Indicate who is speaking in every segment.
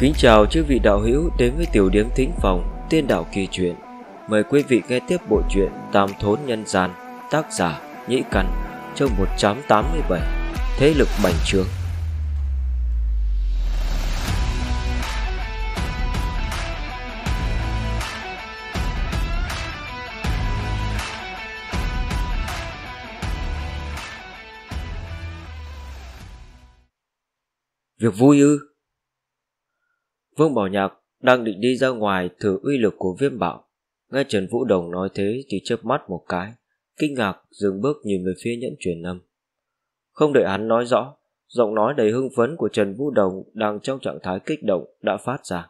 Speaker 1: Kính chào chư vị đạo hữu đến với tiểu điếm thính phòng tiên đạo kỳ truyện. Mời quý vị nghe tiếp bộ truyện Tam Thốn Nhân Gian, tác giả Nhĩ Căn, chương 187, Thế lực bành trướng. Việc vui ư? Vương Bảo Nhạc đang định đi ra ngoài thử uy lực của viêm bạo. Nghe Trần Vũ Đồng nói thế thì chớp mắt một cái, kinh ngạc dừng bước nhìn về phía nhẫn truyền âm. Không đợi hắn nói rõ, giọng nói đầy hưng phấn của Trần Vũ Đồng đang trong trạng thái kích động đã phát ra.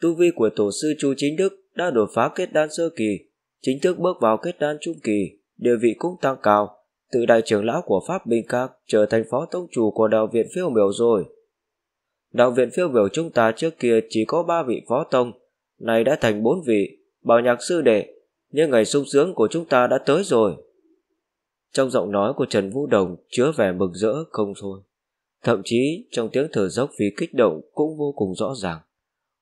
Speaker 1: Tu vi của tổ sư Chu Chính Đức đã đột phá kết đan sơ kỳ, chính thức bước vào kết đan trung kỳ, địa vị cũng tăng cao, từ đại trưởng lão của Pháp Bình Các trở thành phó tông chủ của đạo viện phiêu miểu rồi. Đạo viện phiêu biểu chúng ta trước kia chỉ có ba vị phó tông, nay đã thành bốn vị, bảo nhạc sư đệ, nhưng ngày sung sướng của chúng ta đã tới rồi. Trong giọng nói của Trần Vũ Đồng chứa vẻ mừng rỡ không thôi. Thậm chí trong tiếng thở dốc vì kích động cũng vô cùng rõ ràng.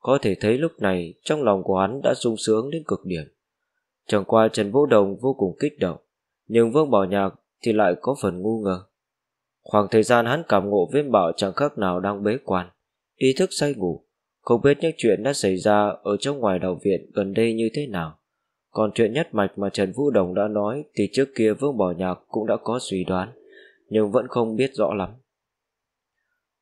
Speaker 1: Có thể thấy lúc này trong lòng của hắn đã sung sướng đến cực điểm. Chẳng qua Trần Vũ Đồng vô cùng kích động, nhưng Vương Bảo Nhạc thì lại có phần ngu ngờ. Khoảng thời gian hắn cảm ngộ viên bảo chẳng khác nào đang bế quan ý thức say ngủ, không biết những chuyện đã xảy ra ở trong ngoài đạo viện gần đây như thế nào. Còn chuyện nhất mạch mà Trần Vũ Đồng đã nói thì trước kia Vương Bảo Nhạc cũng đã có suy đoán, nhưng vẫn không biết rõ lắm.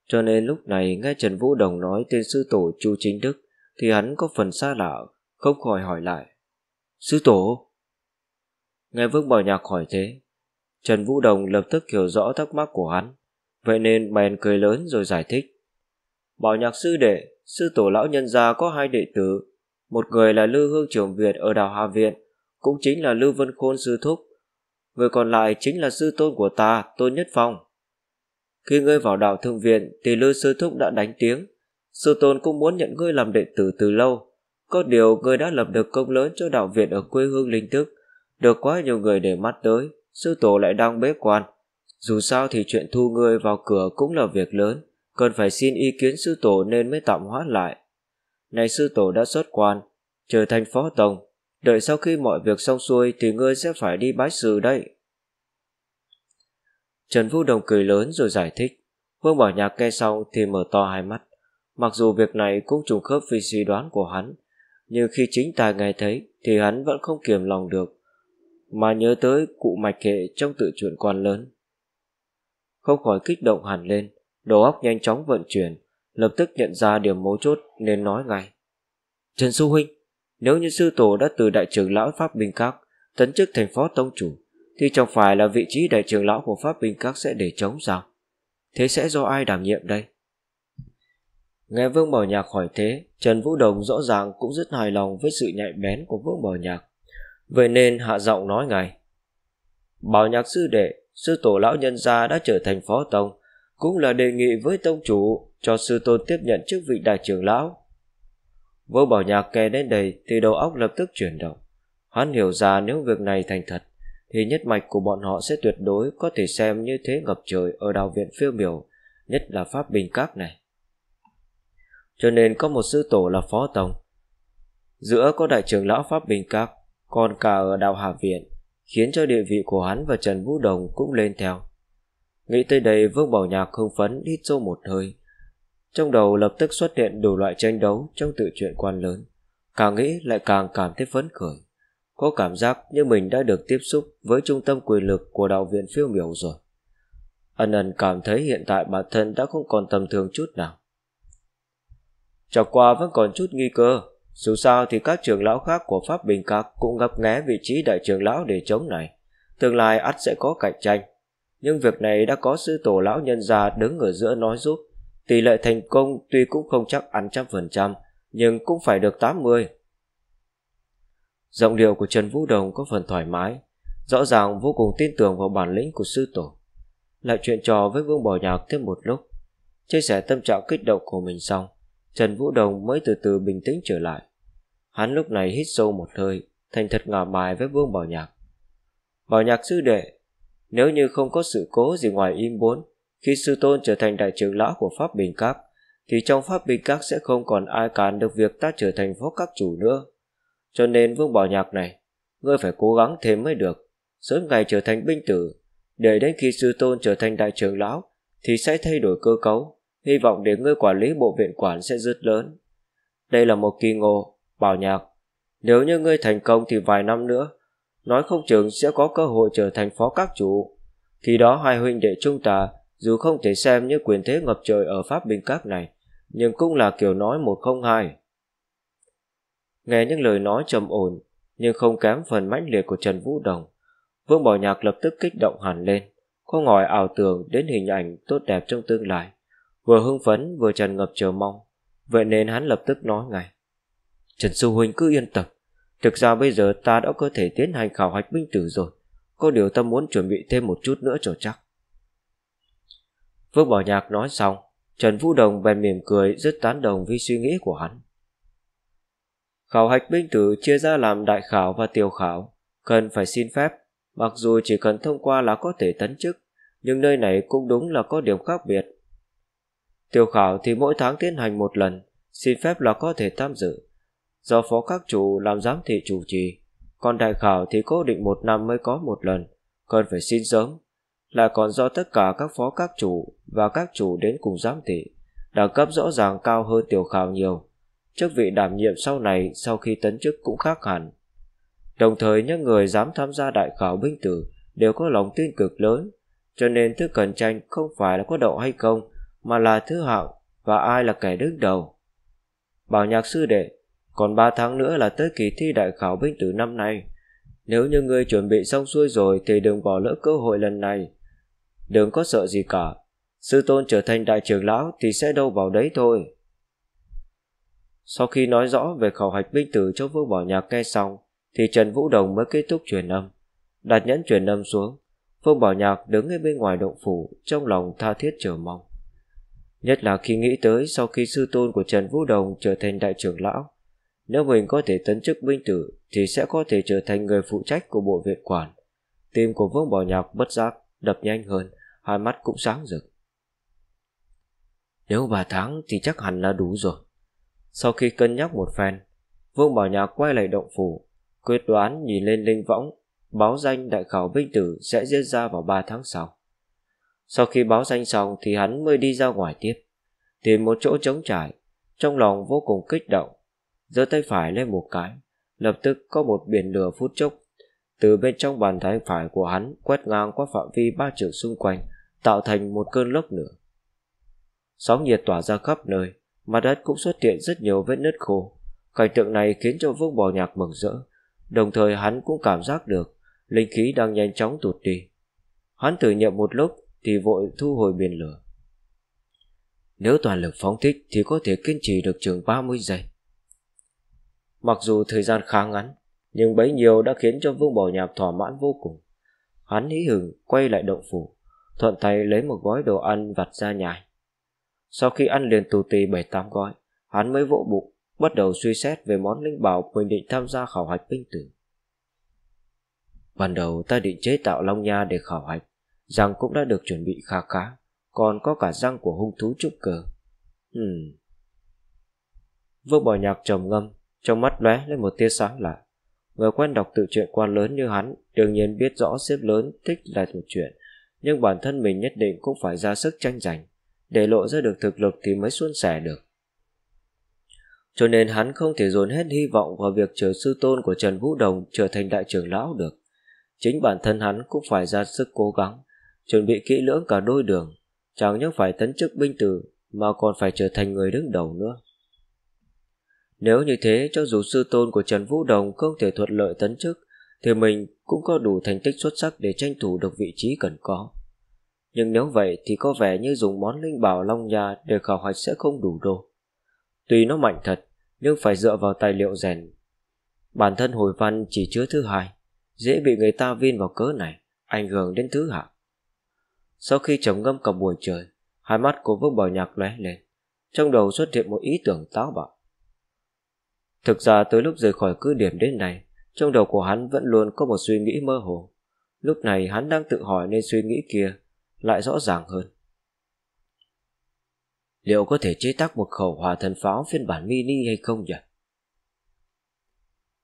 Speaker 1: Cho nên lúc này nghe Trần Vũ Đồng nói tên sư tổ Chu Chính Đức thì hắn có phần xa lạ, không khỏi hỏi lại. Sư tổ? Nghe Vương Bảo Nhạc hỏi thế, Trần Vũ Đồng lập tức hiểu rõ thắc mắc của hắn, vậy nên bèn cười lớn rồi giải thích. Bảo nhạc sư đệ, sư tổ lão nhân gia có hai đệ tử, một người là Lư Hương trưởng Việt ở đảo Hà Viện, cũng chính là Lưu Vân Khôn sư thúc. Người còn lại chính là sư tôn của ta, Tôn Nhất Phong. Khi ngươi vào đảo thượng Viện thì Lư sư thúc đã đánh tiếng. Sư tôn cũng muốn nhận ngươi làm đệ tử từ lâu. Có điều ngươi đã lập được công lớn cho đảo Viện ở quê hương linh thức. Được quá nhiều người để mắt tới, sư tổ lại đang bế quan. Dù sao thì chuyện thu ngươi vào cửa cũng là việc lớn cần phải xin ý kiến sư tổ nên mới tạm hoãn lại. Này sư tổ đã xuất quan, trở thành phó tổng, đợi sau khi mọi việc xong xuôi thì ngươi sẽ phải đi bái sư đây. Trần Vũ Đồng cười lớn rồi giải thích. Vương Bảo Nhạc nghe xong thì mở to hai mắt. Mặc dù việc này cũng trùng khớp với suy đoán của hắn, nhưng khi chính tài nghe thấy thì hắn vẫn không kiềm lòng được, mà nhớ tới cụ mạch hệ trong tự truyện quan lớn. Không khỏi kích động hẳn lên, Đầu óc nhanh chóng vận chuyển Lập tức nhận ra điểm mấu chốt nên nói ngay Trần Sư Huynh Nếu như sư tổ đã từ đại trưởng lão Pháp Bình Các Tấn chức thành phó tông chủ Thì chẳng phải là vị trí đại trưởng lão của Pháp Bình Các sẽ để trống sao Thế sẽ do ai đảm nhiệm đây Nghe Vương Bảo Nhạc hỏi thế, Trần Vũ Đồng rõ ràng cũng rất hài lòng với sự nhạy bén của Vương Bảo Nhạc. Vậy nên hạ giọng nói ngay. Bảo Nhạc sư đệ, sư tổ lão nhân gia đã trở thành phó tông, cũng là đề nghị với tông chủ cho sư tôn tiếp nhận chức vị đại trưởng lão. Vô Bảo Nhạc kè đến đây thì đầu óc lập tức chuyển động. Hắn hiểu ra nếu việc này thành thật thì nhất mạch của bọn họ sẽ tuyệt đối có thể xem như thế ngập trời ở đào viện phiêu miểu, nhất là Pháp Bình Các này. Cho nên có một sư tổ là phó tông, Giữa có đại trưởng lão Pháp Bình Các, còn cả ở đào Hà Viện, khiến cho địa vị của hắn và Trần Vũ Đồng cũng lên theo. Nghĩ tới đây Vương Bảo Nhạc hưng phấn hít sâu một hơi. Trong đầu lập tức xuất hiện đủ loại tranh đấu trong tự truyện quan lớn. Càng nghĩ lại càng cảm thấy phấn khởi. Có cảm giác như mình đã được tiếp xúc với trung tâm quyền lực của đạo viện phiêu miểu rồi. Ân ẩn cảm thấy hiện tại bản thân đã không còn tầm thường chút nào. chọc qua vẫn còn chút nghi cơ, dù sao thì các trường lão khác của Pháp Bình Các cũng ngấp nghé vị trí đại trường lão để chống này. Tương lai ắt sẽ có cạnh tranh, nhưng việc này đã có sư tổ lão nhân già đứng ở giữa nói giúp. Tỷ lệ thành công tuy cũng không chắc ăn trăm phần trăm, nhưng cũng phải được 80. Giọng điệu của Trần Vũ Đồng có phần thoải mái, rõ ràng vô cùng tin tưởng vào bản lĩnh của sư tổ. Lại chuyện trò với Vương Bảo Nhạc thêm một lúc, chia sẻ tâm trạng kích động của mình xong, Trần Vũ Đồng mới từ từ bình tĩnh trở lại. Hắn lúc này hít sâu một hơi, thành thật ngả bài với Vương Bảo Nhạc. Bảo Nhạc sư đệ, nếu như không có sự cố gì ngoài im bốn khi sư tôn trở thành đại trưởng lão của Pháp Bình Các, thì trong Pháp Bình Các sẽ không còn ai cản được việc ta trở thành phó các chủ nữa. Cho nên Vương Bảo Nhạc này, ngươi phải cố gắng thêm mới được, sớm ngày trở thành binh tử, để đến khi sư tôn trở thành đại trưởng lão thì sẽ thay đổi cơ cấu, hy vọng để ngươi quản lý bộ viện quản sẽ rất lớn. Đây là một kỳ ngộ, Bảo Nhạc. Nếu như ngươi thành công thì vài năm nữa, nói không chừng sẽ có cơ hội trở thành phó các chủ. Khi đó hai huynh đệ chúng ta, dù không thể xem như quyền thế ngập trời ở Pháp Bình Các này, nhưng cũng là kiểu nói một không hai. Nghe những lời nói trầm ổn, nhưng không kém phần mãnh liệt của Trần Vũ Đồng, Vương Bảo Nhạc lập tức kích động hẳn lên, không hỏi ảo tưởng đến hình ảnh tốt đẹp trong tương lai, vừa hưng phấn vừa tràn ngập chờ mong, vậy nên hắn lập tức nói ngay. Trần Sư Huynh cứ yên tâm, Thực ra bây giờ ta đã có thể tiến hành khảo hạch binh tử rồi Có điều ta muốn chuẩn bị thêm một chút nữa cho chắc Vương Bảo Nhạc nói xong Trần Vũ Đồng bèn mỉm cười rất tán đồng với suy nghĩ của hắn Khảo hạch binh tử chia ra làm đại khảo và tiểu khảo Cần phải xin phép Mặc dù chỉ cần thông qua là có thể tấn chức Nhưng nơi này cũng đúng là có điểm khác biệt Tiểu khảo thì mỗi tháng tiến hành một lần Xin phép là có thể tham dự do phó các chủ làm giám thị chủ trì. Còn đại khảo thì cố định một năm mới có một lần, cần phải xin sớm. Là còn do tất cả các phó các chủ và các chủ đến cùng giám thị, đẳng cấp rõ ràng cao hơn tiểu khảo nhiều. Chức vị đảm nhiệm sau này sau khi tấn chức cũng khác hẳn. Đồng thời những người dám tham gia đại khảo binh tử đều có lòng tin cực lớn, cho nên thứ cần tranh không phải là có đậu hay không, mà là thứ hạng và ai là kẻ đứng đầu. Bảo nhạc sư đệ, còn 3 tháng nữa là tới kỳ thi đại khảo binh tử năm nay. Nếu như ngươi chuẩn bị xong xuôi rồi thì đừng bỏ lỡ cơ hội lần này. Đừng có sợ gì cả. Sư tôn trở thành đại trưởng lão thì sẽ đâu vào đấy thôi. Sau khi nói rõ về khảo hạch binh tử cho vương bảo nhạc nghe xong, thì Trần Vũ Đồng mới kết thúc truyền âm. Đặt nhẫn truyền âm xuống, vương Bảo Nhạc đứng ở bên ngoài động phủ, trong lòng tha thiết chờ mong. Nhất là khi nghĩ tới sau khi sư tôn của Trần Vũ Đồng trở thành đại trưởng lão, nếu mình có thể tấn chức binh tử thì sẽ có thể trở thành người phụ trách của bộ viện quản. Tim của Vương Bảo Nhạc bất giác, đập nhanh hơn, hai mắt cũng sáng rực. Nếu 3 tháng thì chắc hẳn là đủ rồi. Sau khi cân nhắc một phen, Vương Bảo Nhạc quay lại động phủ, quyết đoán nhìn lên linh võng, báo danh đại khảo binh tử sẽ diễn ra vào 3 tháng sau. Sau khi báo danh xong thì hắn mới đi ra ngoài tiếp, tìm một chỗ trống trải, trong lòng vô cùng kích động giơ tay phải lên một cái lập tức có một biển lửa phút chốc từ bên trong bàn tay phải của hắn quét ngang qua phạm vi ba trường xung quanh tạo thành một cơn lốc lửa sóng nhiệt tỏa ra khắp nơi mặt đất cũng xuất hiện rất nhiều vết nứt khô cảnh tượng này khiến cho vương bò nhạc mừng rỡ đồng thời hắn cũng cảm giác được linh khí đang nhanh chóng tụt đi hắn thử nghiệm một lúc thì vội thu hồi biển lửa nếu toàn lực phóng thích thì có thể kiên trì được chừng 30 giây Mặc dù thời gian khá ngắn, nhưng bấy nhiêu đã khiến cho Vương Bảo Nhạc thỏa mãn vô cùng. Hắn hí hửng quay lại động phủ, thuận tay lấy một gói đồ ăn vặt ra nhài Sau khi ăn liền tù tì bảy tám gói, hắn mới vỗ bụng, bắt đầu suy xét về món linh bảo mình định tham gia khảo hạch binh tử. Ban đầu ta định chế tạo Long Nha để khảo hạch, rằng cũng đã được chuẩn bị khá khá, còn có cả răng của hung thú trúc cờ. Hmm. Vương bò Nhạc trầm ngâm, trong mắt lóe lên một tia sáng lạ Người quen đọc tự truyện quan lớn như hắn Đương nhiên biết rõ xếp lớn thích là một chuyện Nhưng bản thân mình nhất định cũng phải ra sức tranh giành Để lộ ra được thực lực thì mới suôn sẻ được Cho nên hắn không thể dồn hết hy vọng vào việc chờ sư tôn của Trần Vũ Đồng trở thành đại trưởng lão được Chính bản thân hắn cũng phải ra sức cố gắng Chuẩn bị kỹ lưỡng cả đôi đường Chẳng những phải tấn chức binh tử Mà còn phải trở thành người đứng đầu nữa nếu như thế, cho dù sư tôn của Trần Vũ Đồng không thể thuận lợi tấn chức, thì mình cũng có đủ thành tích xuất sắc để tranh thủ được vị trí cần có. Nhưng nếu vậy thì có vẻ như dùng món linh bảo Long Nha để khảo hạch sẽ không đủ đâu. Tuy nó mạnh thật, nhưng phải dựa vào tài liệu rèn. Bản thân hồi văn chỉ chứa thứ hai, dễ bị người ta vin vào cớ này, ảnh hưởng đến thứ hạ Sau khi trầm ngâm cả buổi trời, hai mắt của Vương Bảo Nhạc lóe lên, trong đầu xuất hiện một ý tưởng táo bạo. Thực ra tới lúc rời khỏi cứ điểm đến này, trong đầu của hắn vẫn luôn có một suy nghĩ mơ hồ. Lúc này hắn đang tự hỏi nên suy nghĩ kia lại rõ ràng hơn. Liệu có thể chế tác một khẩu hòa thần pháo phiên bản mini hay không nhỉ?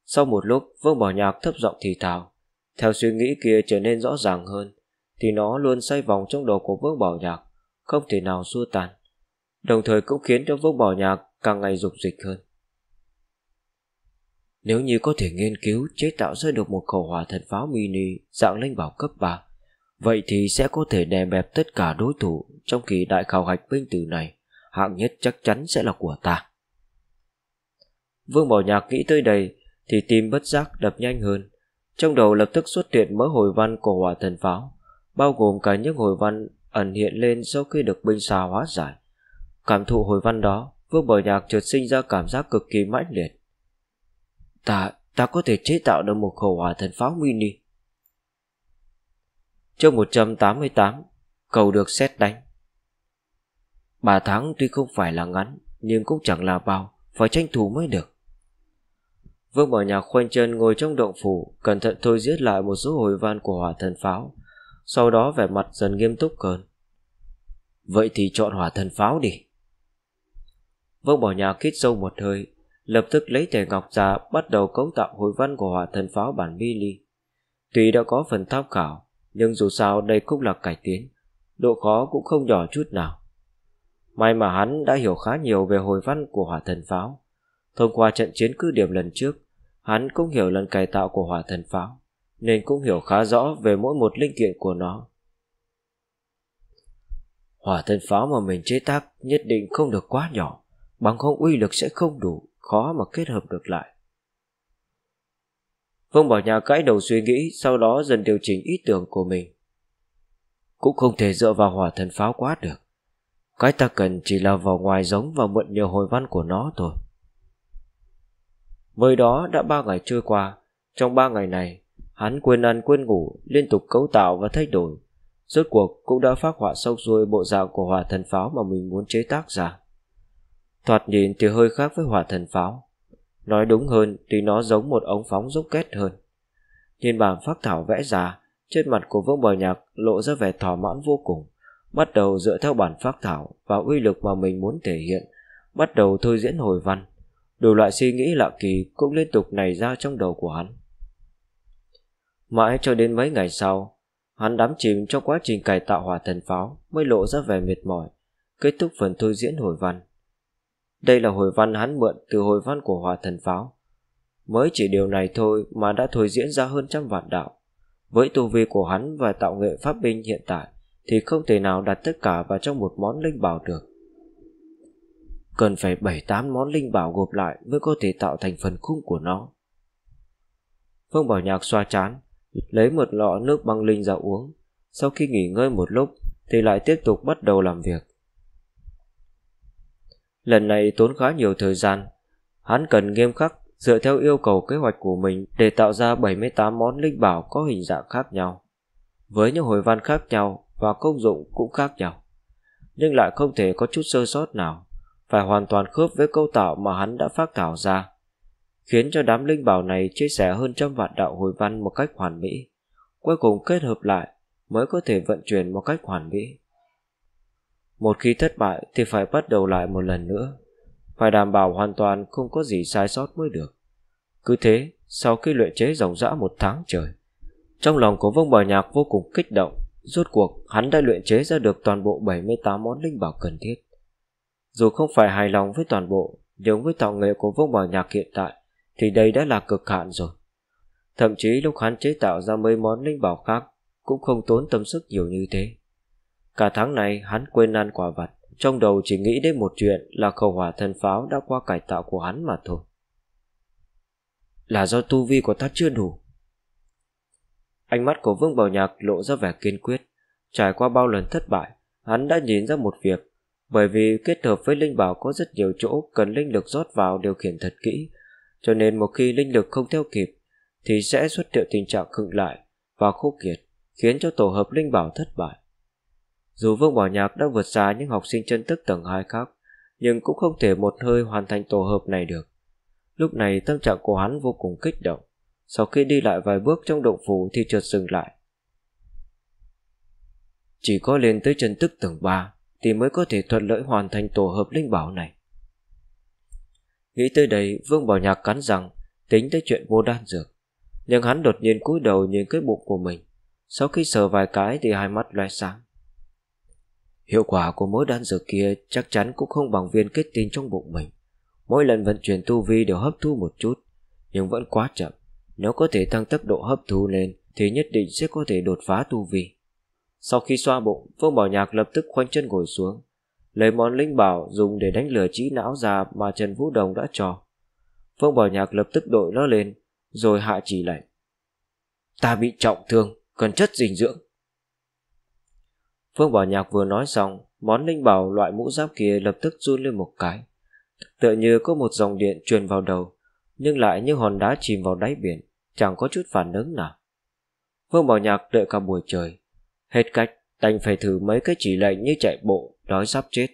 Speaker 1: Sau một lúc, Vương Bảo Nhạc thấp giọng thì thào. Theo suy nghĩ kia trở nên rõ ràng hơn, thì nó luôn xoay vòng trong đầu của Vương Bảo Nhạc, không thể nào xua tan. Đồng thời cũng khiến cho Vương Bảo Nhạc càng ngày dục dịch hơn. Nếu như có thể nghiên cứu chế tạo ra được một khẩu hỏa thần pháo mini dạng linh bảo cấp 3, vậy thì sẽ có thể đè bẹp tất cả đối thủ trong kỳ đại khảo hạch binh tử này. Hạng nhất chắc chắn sẽ là của ta. Vương Bảo Nhạc nghĩ tới đây thì tim bất giác đập nhanh hơn. Trong đầu lập tức xuất hiện mớ hồi văn của hỏa thần pháo, bao gồm cả những hồi văn ẩn hiện lên sau khi được binh xà hóa giải. Cảm thụ hồi văn đó, Vương Bảo Nhạc chợt sinh ra cảm giác cực kỳ mãnh liệt. Ta, ta có thể chế tạo được một khẩu hỏa thần pháo mini. Chương 188 Cầu được xét đánh bà tháng tuy không phải là ngắn Nhưng cũng chẳng là bao Phải tranh thủ mới được Vương Bảo Nhạc khoanh chân ngồi trong động phủ Cẩn thận thôi giết lại một số hồi van của hỏa thần pháo Sau đó vẻ mặt dần nghiêm túc hơn Vậy thì chọn hỏa thần pháo đi Vương Bảo Nhạc khít sâu một hơi lập tức lấy thể ngọc ra bắt đầu cấu tạo hồi văn của hỏa thần pháo bản mini. Tuy đã có phần tham khảo, nhưng dù sao đây cũng là cải tiến, độ khó cũng không nhỏ chút nào. May mà hắn đã hiểu khá nhiều về hồi văn của hỏa thần pháo. Thông qua trận chiến cứ điểm lần trước, hắn cũng hiểu lần cải tạo của hỏa thần pháo, nên cũng hiểu khá rõ về mỗi một linh kiện của nó. Hỏa thần pháo mà mình chế tác nhất định không được quá nhỏ, bằng không uy lực sẽ không đủ khó mà kết hợp được lại. Vương Bảo Nhà cãi đầu suy nghĩ, sau đó dần điều chỉnh ý tưởng của mình. Cũng không thể dựa vào hỏa thần pháo quá được. Cái ta cần chỉ là vào ngoài giống và mượn nhiều hồi văn của nó thôi. Mới đó đã ba ngày trôi qua, trong ba ngày này, hắn quên ăn quên ngủ, liên tục cấu tạo và thay đổi. Rốt cuộc cũng đã phát họa xong xuôi bộ dạng của hỏa thần pháo mà mình muốn chế tác ra. Thoạt nhìn thì hơi khác với hỏa thần pháo Nói đúng hơn thì nó giống một ống phóng dốc kết hơn Nhìn bản phác thảo vẽ ra Trên mặt của vương bờ nhạc lộ ra vẻ thỏa mãn vô cùng Bắt đầu dựa theo bản phác thảo Và uy lực mà mình muốn thể hiện Bắt đầu thôi diễn hồi văn Đủ loại suy nghĩ lạ kỳ cũng liên tục nảy ra trong đầu của hắn Mãi cho đến mấy ngày sau Hắn đắm chìm trong quá trình cải tạo hỏa thần pháo Mới lộ ra vẻ mệt mỏi Kết thúc phần thôi diễn hồi văn đây là hồi văn hắn mượn từ hồi văn của hòa thần pháo. Mới chỉ điều này thôi mà đã thôi diễn ra hơn trăm vạn đạo. Với tu vi của hắn và tạo nghệ pháp binh hiện tại thì không thể nào đặt tất cả vào trong một món linh bảo được. Cần phải 7-8 món linh bảo gộp lại mới có thể tạo thành phần khung của nó. Phương Bảo Nhạc xoa chán, lấy một lọ nước băng linh ra uống. Sau khi nghỉ ngơi một lúc thì lại tiếp tục bắt đầu làm việc. Lần này tốn khá nhiều thời gian. Hắn cần nghiêm khắc dựa theo yêu cầu kế hoạch của mình để tạo ra 78 món linh bảo có hình dạng khác nhau. Với những hồi văn khác nhau và công dụng cũng khác nhau. Nhưng lại không thể có chút sơ sót nào, phải hoàn toàn khớp với câu tạo mà hắn đã phát thảo ra. Khiến cho đám linh bảo này chia sẻ hơn trăm vạn đạo hồi văn một cách hoàn mỹ. Cuối cùng kết hợp lại mới có thể vận chuyển một cách hoàn mỹ. Một khi thất bại thì phải bắt đầu lại một lần nữa, phải đảm bảo hoàn toàn không có gì sai sót mới được. Cứ thế, sau khi luyện chế dòng dã một tháng trời, trong lòng của Vương Bảo Nhạc vô cùng kích động, rốt cuộc hắn đã luyện chế ra được toàn bộ 78 món linh bảo cần thiết. Dù không phải hài lòng với toàn bộ, nhưng với tạo nghệ của Vương Bảo Nhạc hiện tại thì đây đã là cực hạn rồi. Thậm chí lúc hắn chế tạo ra mấy món linh bảo khác cũng không tốn tâm sức nhiều như thế. Cả tháng này hắn quên ăn quả vặt, trong đầu chỉ nghĩ đến một chuyện là khẩu hỏa thần pháo đã qua cải tạo của hắn mà thôi. Là do tu vi của ta chưa đủ. Ánh mắt của Vương Bảo Nhạc lộ ra vẻ kiên quyết. Trải qua bao lần thất bại, hắn đã nhìn ra một việc. Bởi vì kết hợp với linh bảo có rất nhiều chỗ cần linh lực rót vào điều khiển thật kỹ, cho nên một khi linh lực không theo kịp, thì sẽ xuất hiện tình trạng khựng lại và khô kiệt, khiến cho tổ hợp linh bảo thất bại. Dù Vương Bảo Nhạc đã vượt xa những học sinh chân tức tầng 2 khác, nhưng cũng không thể một hơi hoàn thành tổ hợp này được. Lúc này tâm trạng của hắn vô cùng kích động. Sau khi đi lại vài bước trong động phủ thì chợt dừng lại. Chỉ có lên tới chân tức tầng 3 thì mới có thể thuận lợi hoàn thành tổ hợp linh bảo này. Nghĩ tới đây, Vương Bảo Nhạc cắn rằng tính tới chuyện vô đan dược. Nhưng hắn đột nhiên cúi đầu nhìn cái bụng của mình. Sau khi sờ vài cái thì hai mắt loe sáng. Hiệu quả của mỗi đan dược kia chắc chắn cũng không bằng viên kết tinh trong bụng mình. Mỗi lần vận chuyển tu vi đều hấp thu một chút, nhưng vẫn quá chậm. Nếu có thể tăng tốc độ hấp thu lên thì nhất định sẽ có thể đột phá tu vi. Sau khi xoa bụng, Phương Bảo Nhạc lập tức khoanh chân ngồi xuống, lấy món linh bảo dùng để đánh lửa trí não già mà Trần Vũ Đồng đã cho. Phương Bảo Nhạc lập tức đội nó lên, rồi hạ chỉ lệnh. Ta bị trọng thương, cần chất dinh dưỡng. Phương Bảo Nhạc vừa nói xong, món linh bảo loại mũ giáp kia lập tức run lên một cái. Tựa như có một dòng điện truyền vào đầu, nhưng lại như hòn đá chìm vào đáy biển, chẳng có chút phản ứng nào. Phương Bảo Nhạc đợi cả buổi trời. Hết cách, đành phải thử mấy cái chỉ lệnh như chạy bộ, đói sắp chết.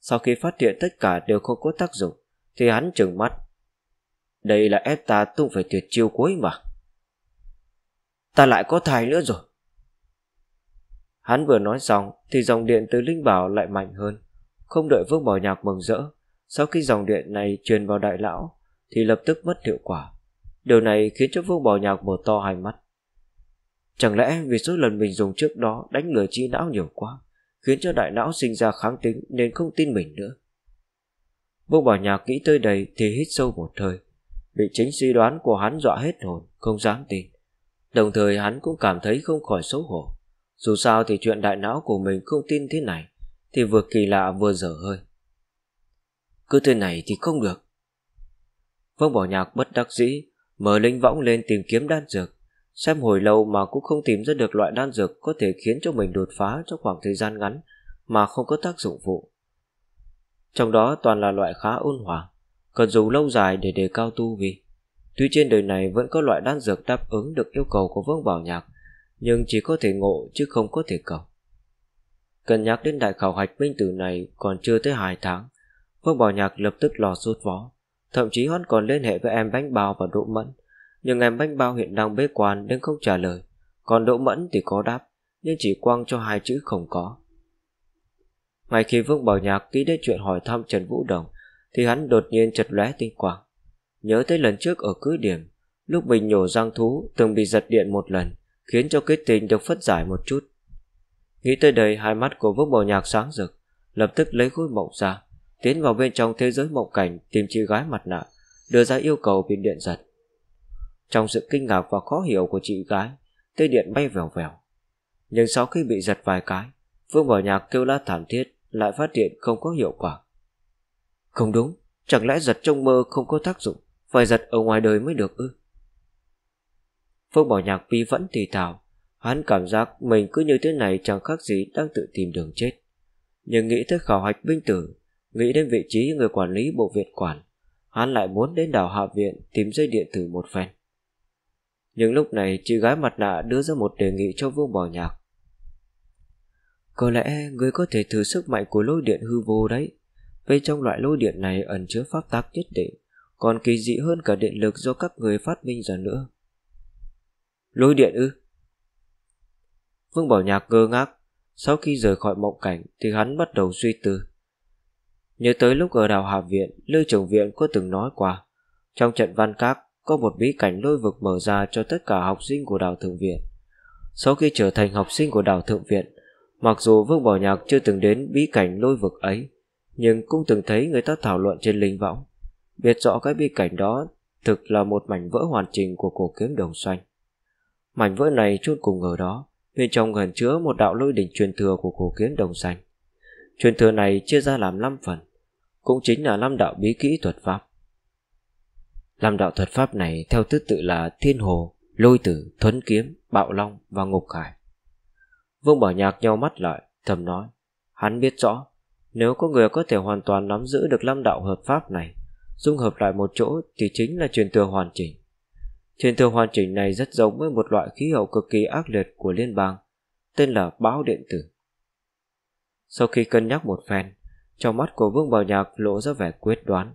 Speaker 1: Sau khi phát hiện tất cả đều không có tác dụng, thì hắn trừng mắt. Đây là ép ta tung phải tuyệt chiêu cuối mà. Ta lại có thai nữa rồi. Hắn vừa nói xong thì dòng điện từ linh bảo lại mạnh hơn. Không đợi Vương Bảo Nhạc mừng rỡ, sau khi dòng điện này truyền vào đại lão thì lập tức mất hiệu quả. Điều này khiến cho Vương Bảo Nhạc mở to hai mắt. Chẳng lẽ vì số lần mình dùng trước đó đánh lừa trí não nhiều quá, khiến cho đại não sinh ra kháng tính nên không tin mình nữa. Vương Bảo Nhạc nghĩ tới đây thì hít sâu một hơi, bị chính suy đoán của hắn dọa hết hồn, không dám tin. Đồng thời hắn cũng cảm thấy không khỏi xấu hổ. Dù sao thì chuyện đại não của mình không tin thế này Thì vừa kỳ lạ vừa dở hơi Cứ thế này thì không được Vương Bảo Nhạc bất đắc dĩ Mở linh võng lên tìm kiếm đan dược Xem hồi lâu mà cũng không tìm ra được loại đan dược Có thể khiến cho mình đột phá trong khoảng thời gian ngắn Mà không có tác dụng phụ Trong đó toàn là loại khá ôn hòa Cần dùng lâu dài để đề cao tu vi Tuy trên đời này vẫn có loại đan dược đáp ứng được yêu cầu của Vương Bảo Nhạc nhưng chỉ có thể ngộ chứ không có thể cầu. Cần nhắc đến đại khảo hạch minh tử này còn chưa tới 2 tháng, Phương Bảo Nhạc lập tức lò sốt vó, thậm chí hắn còn liên hệ với em Bánh Bao và Đỗ Mẫn, nhưng em Bánh Bao hiện đang bế quan nên không trả lời, còn Đỗ Mẫn thì có đáp, nhưng chỉ quăng cho hai chữ không có. Ngay khi Vương Bảo Nhạc ký đến chuyện hỏi thăm Trần Vũ Đồng, thì hắn đột nhiên chật lóe tinh quang. Nhớ tới lần trước ở cứ điểm, lúc mình nhổ giang thú từng bị giật điện một lần, khiến cho kết tình được phất giải một chút. Nghĩ tới đây hai mắt của Vương Bảo Nhạc sáng rực, lập tức lấy khối mộng ra, tiến vào bên trong thế giới mộng cảnh tìm chị gái mặt nạ, đưa ra yêu cầu bên điện giật. Trong sự kinh ngạc và khó hiểu của chị gái, tê điện bay vèo vèo. Nhưng sau khi bị giật vài cái, Vương Bảo Nhạc kêu la thảm thiết lại phát hiện không có hiệu quả. Không đúng, chẳng lẽ giật trong mơ không có tác dụng, phải giật ở ngoài đời mới được ư? Phương Bảo Nhạc bi vẫn tùy tào Hắn cảm giác mình cứ như thế này chẳng khác gì đang tự tìm đường chết Nhưng nghĩ tới khảo hạch binh tử Nghĩ đến vị trí người quản lý bộ viện quản Hắn lại muốn đến đảo Hạ Viện Tìm dây điện tử một phen Nhưng lúc này chị gái mặt nạ đưa ra một đề nghị cho Vương Bảo Nhạc Có lẽ người có thể thử sức mạnh của lôi điện hư vô đấy Bên trong loại lôi điện này ẩn chứa pháp tắc nhất định Còn kỳ dị hơn cả điện lực do các người phát minh ra nữa Lôi điện ư? Vương Bảo Nhạc ngơ ngác, sau khi rời khỏi mộng cảnh thì hắn bắt đầu suy tư. Nhớ tới lúc ở đào Hạ Viện, Lưu Trường Viện có từng nói qua, trong trận văn các có một bí cảnh lôi vực mở ra cho tất cả học sinh của đào Thượng Viện. Sau khi trở thành học sinh của đào Thượng Viện, mặc dù Vương Bảo Nhạc chưa từng đến bí cảnh lôi vực ấy, nhưng cũng từng thấy người ta thảo luận trên linh võng, biết rõ cái bí cảnh đó thực là một mảnh vỡ hoàn chỉnh của cổ kiếm đồng xoanh. Mảnh vỡ này chôn cùng ở đó Bên trong gần chứa một đạo lôi đỉnh truyền thừa của cổ kiếm đồng xanh Truyền thừa này chia ra làm 5 phần Cũng chính là năm đạo bí kỹ thuật pháp 5 đạo thuật pháp này theo thứ tự là Thiên Hồ, Lôi Tử, Thuấn Kiếm, Bạo Long và Ngục Khải Vương Bảo Nhạc nhau mắt lại, thầm nói Hắn biết rõ Nếu có người có thể hoàn toàn nắm giữ được năm đạo hợp pháp này Dung hợp lại một chỗ thì chính là truyền thừa hoàn chỉnh Thiên thương hoàn chỉnh này rất giống với một loại khí hậu cực kỳ ác liệt của liên bang, tên là bão điện tử. Sau khi cân nhắc một phen, trong mắt của Vương Bảo Nhạc lộ ra vẻ quyết đoán.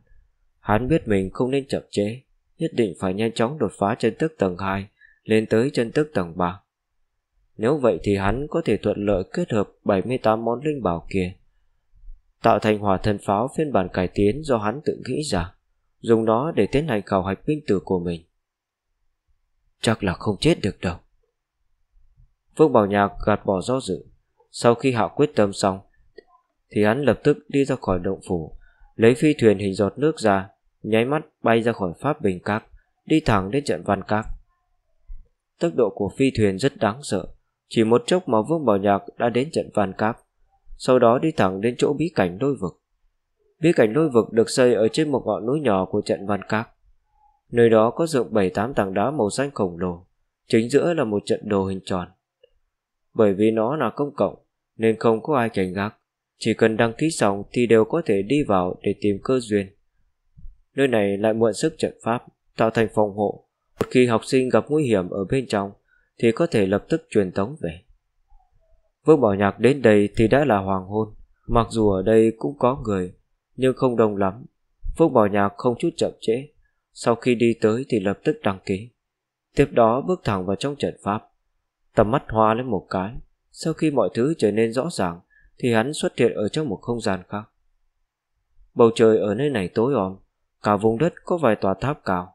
Speaker 1: Hắn biết mình không nên chậm chế, nhất định phải nhanh chóng đột phá chân tức tầng 2 lên tới chân tức tầng 3. Nếu vậy thì hắn có thể thuận lợi kết hợp 78 món linh bảo kia, tạo thành hỏa thần pháo phiên bản cải tiến do hắn tự nghĩ ra, dùng nó để tiến hành khảo hạch binh tử của mình. Chắc là không chết được đâu Vương Bảo Nhạc gạt bỏ do dự Sau khi hạ quyết tâm xong Thì hắn lập tức đi ra khỏi động phủ Lấy phi thuyền hình giọt nước ra Nháy mắt bay ra khỏi Pháp Bình Các Đi thẳng đến trận Văn Các Tốc độ của phi thuyền rất đáng sợ Chỉ một chốc mà Vương Bảo Nhạc đã đến trận Văn Các Sau đó đi thẳng đến chỗ bí cảnh đôi vực Bí cảnh đôi vực được xây ở trên một ngọn núi nhỏ của trận Văn Các Nơi đó có rộng 7-8 tảng đá màu xanh khổng lồ, chính giữa là một trận đồ hình tròn. Bởi vì nó là công cộng, nên không có ai cảnh gác. Chỉ cần đăng ký xong thì đều có thể đi vào để tìm cơ duyên. Nơi này lại mượn sức trận pháp, tạo thành phòng hộ. Một khi học sinh gặp nguy hiểm ở bên trong, thì có thể lập tức truyền tống về. Vương Bảo Nhạc đến đây thì đã là hoàng hôn. Mặc dù ở đây cũng có người, nhưng không đông lắm. Vương Bảo Nhạc không chút chậm trễ, sau khi đi tới thì lập tức đăng ký Tiếp đó bước thẳng vào trong trận pháp Tầm mắt hoa lên một cái Sau khi mọi thứ trở nên rõ ràng Thì hắn xuất hiện ở trong một không gian khác Bầu trời ở nơi này tối om Cả vùng đất có vài tòa tháp cao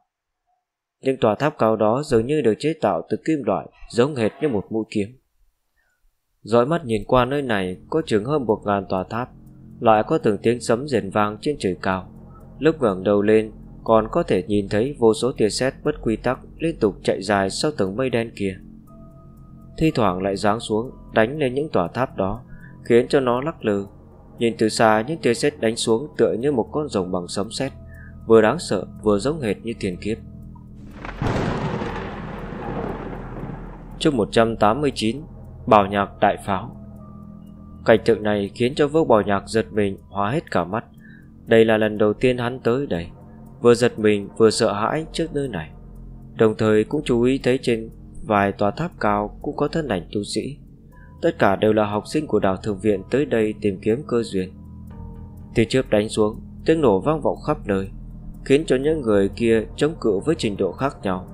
Speaker 1: Nhưng tòa tháp cao đó dường như được chế tạo từ kim loại Giống hệt như một mũi kiếm Dõi mắt nhìn qua nơi này Có chừng hơn một ngàn tòa tháp loại có từng tiếng sấm rền vang trên trời cao Lúc ngẩng đầu lên còn có thể nhìn thấy vô số tia sét bất quy tắc liên tục chạy dài sau tầng mây đen kia. Thi thoảng lại giáng xuống, đánh lên những tòa tháp đó, khiến cho nó lắc lư. Nhìn từ xa những tia sét đánh xuống tựa như một con rồng bằng sấm sét, vừa đáng sợ vừa giống hệt như tiền kiếp. Chương 189 Bảo nhạc đại pháo Cảnh tượng này khiến cho vốc bảo nhạc giật mình hóa hết cả mắt Đây là lần đầu tiên hắn tới đây Vừa giật mình vừa sợ hãi trước nơi này Đồng thời cũng chú ý thấy trên vài tòa tháp cao cũng có thân ảnh tu sĩ Tất cả đều là học sinh của đào thượng viện tới đây tìm kiếm cơ duyên Từ chớp đánh xuống, tiếng nổ vang vọng khắp nơi Khiến cho những người kia chống cự với trình độ khác nhau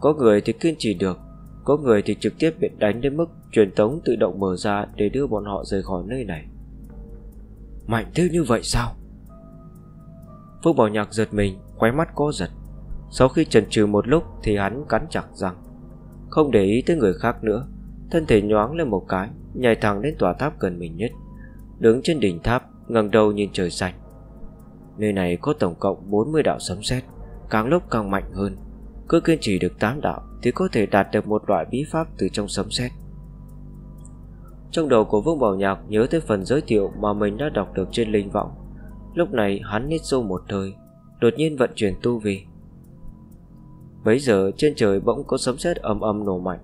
Speaker 1: Có người thì kiên trì được Có người thì trực tiếp bị đánh đến mức truyền tống tự động mở ra để đưa bọn họ rời khỏi nơi này Mạnh thế như vậy sao? Phước Bảo Nhạc giật mình khóe mắt co giật Sau khi chần chừ một lúc thì hắn cắn chặt răng Không để ý tới người khác nữa Thân thể nhoáng lên một cái Nhảy thẳng đến tòa tháp gần mình nhất Đứng trên đỉnh tháp ngẩng đầu nhìn trời xanh Nơi này có tổng cộng 40 đạo sấm sét Càng lúc càng mạnh hơn Cứ kiên trì được 8 đạo Thì có thể đạt được một loại bí pháp từ trong sấm sét Trong đầu của Vương Bảo Nhạc nhớ tới phần giới thiệu Mà mình đã đọc được trên linh vọng Lúc này hắn nít sâu một thời Đột nhiên vận chuyển tu vi Bấy giờ trên trời bỗng có sấm sét âm âm nổ mạnh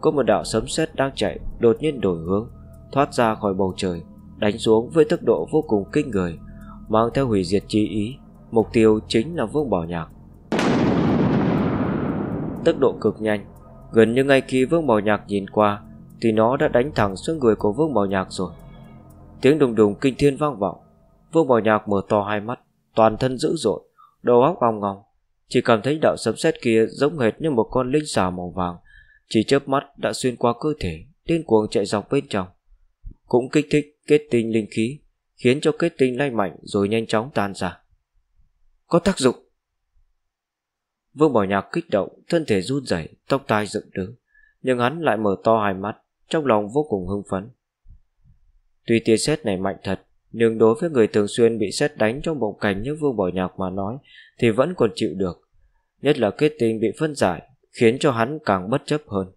Speaker 1: Có một đạo sấm sét đang chạy Đột nhiên đổi hướng Thoát ra khỏi bầu trời Đánh xuống với tốc độ vô cùng kinh người Mang theo hủy diệt chi ý Mục tiêu chính là vương bảo nhạc Tốc độ cực nhanh Gần như ngay khi vương bảo nhạc nhìn qua Thì nó đã đánh thẳng xuống người của vương bảo nhạc rồi Tiếng đùng đùng kinh thiên vang vọng Vương bảo nhạc mở to hai mắt toàn thân dữ dội, đầu óc ong ngong. Chỉ cảm thấy đạo sấm sét kia giống hệt như một con linh xà màu vàng, chỉ chớp mắt đã xuyên qua cơ thể, điên cuồng chạy dọc bên trong. Cũng kích thích kết tinh linh khí, khiến cho kết tinh lay mạnh rồi nhanh chóng tan ra. Có tác dụng. Vương Bảo Nhạc kích động, thân thể run rẩy, tóc tai dựng đứng, nhưng hắn lại mở to hai mắt, trong lòng vô cùng hưng phấn. Tuy tia sét này mạnh thật, nhưng đối với người thường xuyên bị xét đánh trong bộng cảnh như Vương Bảo Nhạc mà nói thì vẫn còn chịu được. Nhất là kết tinh bị phân giải khiến cho hắn càng bất chấp hơn.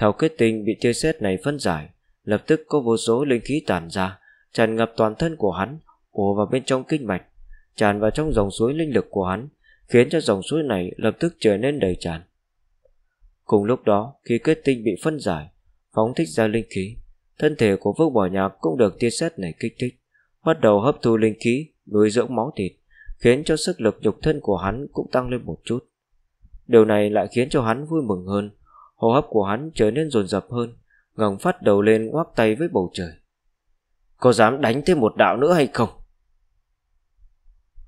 Speaker 1: Theo kết tinh bị tia xét này phân giải, lập tức có vô số linh khí tản ra, tràn ngập toàn thân của hắn, ùa vào bên trong kinh mạch, tràn vào trong dòng suối linh lực của hắn, khiến cho dòng suối này lập tức trở nên đầy tràn. Cùng lúc đó, khi kết tinh bị phân giải, phóng thích ra linh khí, thân thể của Vương Bảo Nhạc cũng được tia sét này kích thích, bắt đầu hấp thu linh khí, nuôi dưỡng máu thịt, khiến cho sức lực nhục thân của hắn cũng tăng lên một chút. Điều này lại khiến cho hắn vui mừng hơn, hô hấp của hắn trở nên dồn dập hơn, ngẩng phát đầu lên ngoắc tay với bầu trời. Có dám đánh thêm một đạo nữa hay không?